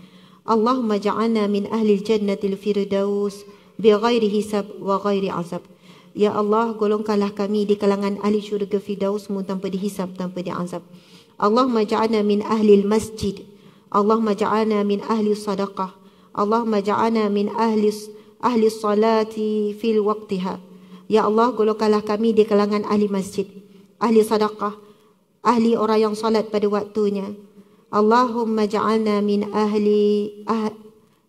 Allahumma ja'alna min ahli jannatil firdaus bi ghairi hisab wa ghairi azab. Ya Allah, golongkanlah kami di kalangan ahli syurga firdausmu tanpa dihisab, tanpa diazab. Allahumma ja'alna min ahli al-masjid. Allahumma ja'alna min ahli sadaqah. Allahumma ja'alna min ahli ahli salati fil waqtiha. Ya Allah, golongkanlah kami di kalangan ahli masjid, ahli sadaqah, ahli orang yang salat pada waktunya. Allahumma ja'alna min ahli ah,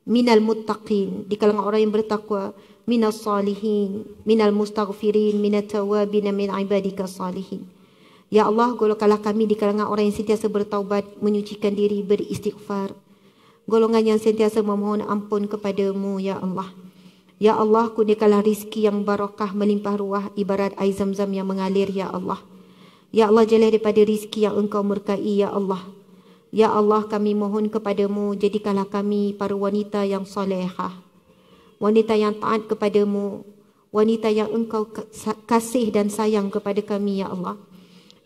minal muttaqin, di kalangan orang yang bertakwa, minas salihin, minal mustaghfirin, minat tawabin, min ibadika salihin. Ya Allah, golongkanlah kami di kalangan orang yang sentiasa bertaubat, menyucikan diri, beristighfar. Golongan yang sentiasa memohon ampun kepadamu, Ya Allah. Ya Allah, kurniakanlah rizki yang barakah melimpah ruah ibarat air zam-zam yang mengalir, Ya Allah. Ya Allah, jelih daripada rizki yang engkau murkai, Ya Allah. Ya Allah, kami mohon kepadamu, jadikanlah kami para wanita yang solehah. Wanita yang taat kepadamu, wanita yang engkau kasih dan sayang kepada kami, Ya Allah.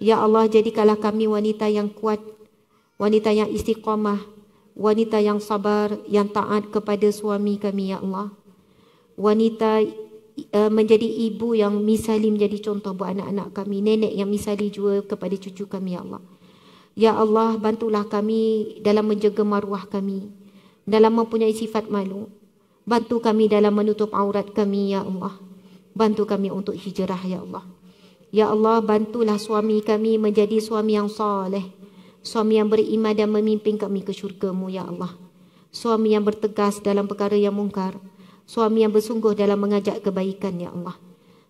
Ya Allah, jadikanlah kami wanita yang kuat, wanita yang istiqamah, wanita yang sabar, yang taat kepada suami kami, Ya Allah. Wanita uh, menjadi ibu yang misali menjadi contoh buat anak-anak kami, nenek yang misali juga kepada cucu kami, Ya Allah. Ya Allah, bantulah kami dalam menjaga maruah kami, dalam mempunyai sifat malu. Bantu kami dalam menutup aurat kami, Ya Allah. Bantu kami untuk hijrah, Ya Allah. Ya Allah, bantulah suami kami menjadi suami yang soleh. Suami yang beriman dan memimpin kami ke syurgamu, Ya Allah. Suami yang bertegas dalam perkara yang mungkar. Suami yang bersungguh dalam mengajak kebaikan, Ya Allah.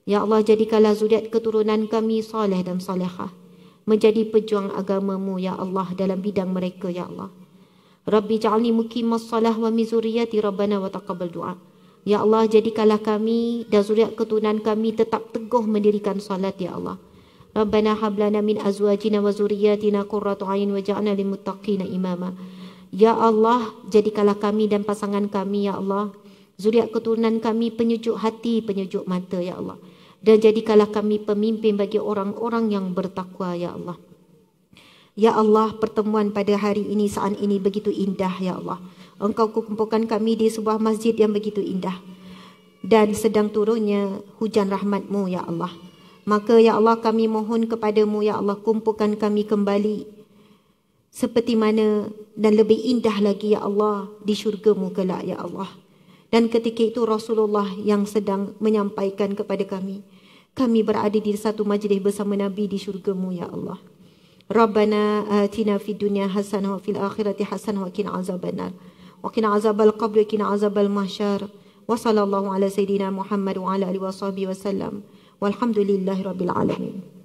Ya Allah, jadikanlah zuriat keturunan kami soleh dan solehah. Menjadi pejuang agamamu, Ya Allah, dalam bidang mereka, Ya Allah. Rabbi ja'alni as salah wa mizuriyati rabbana wa taqabal du'a. Ya Allah jadikanlah kami dan zuriat keturunan kami tetap teguh mendirikan salat ya Allah. Rabbana hab lana min azwajina wa zurriyyatina qurrata ayun waj'alna lil muttaqina imama. Ya Allah jadikanlah kami dan pasangan kami ya Allah. Zuriat keturunan kami penyejuk hati, penyejuk mata ya Allah. Dan jadikanlah kami pemimpin bagi orang-orang yang bertakwa ya Allah. Ya Allah, pertemuan pada hari ini saat ini begitu indah ya Allah engkau kumpulkan kami di sebuah masjid yang begitu indah dan sedang turunnya hujan rahmatmu ya Allah maka ya Allah kami mohon kepadamu ya Allah kumpulkan kami kembali seperti mana dan lebih indah lagi ya Allah di syurgamu kelak ya Allah dan ketika itu Rasulullah yang sedang menyampaikan kepada kami kami berada di satu majlis bersama Nabi di syurgamu ya Allah Rabbana atina fid dunya hasanah wa fil akhirati hasanah wa qina azabannar وقنا عذاب القبر وقنا عذاب المحشر وصلى الله على ala محمد Muhammad wa ala وسلم والحمد لله رب العالمين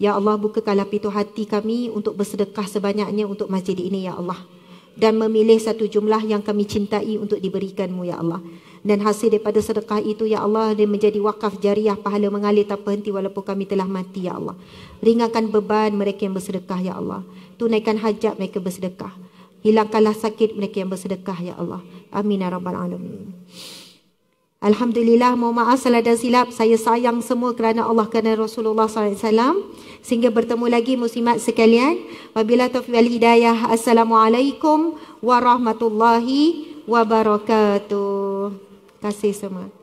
Ya Allah bukakanlah pintu hati kami untuk bersedekah sebanyaknya untuk masjid ini ya Allah dan memilih satu jumlah yang kami cintai untuk diberikanmu ya Allah dan hasil daripada sedekah itu ya Allah dia menjadi wakaf jariah pahala mengalir tak berhenti walaupun kami telah mati ya Allah ringankan beban mereka yang bersedekah ya Allah tunaikan hajat mereka bersedekah Hilangkanlah sakit mereka yang bersedekah ya Allah. Amin ya rabbal alamin. Alhamdulillah mohon maaf salah dan silap saya sayang semua kerana Allah kerana Rasulullah SAW sehingga bertemu lagi muslimat sekalian wabillah taufiq wal hidayah assalamualaikum warahmatullahi wabarakatuh kasih semua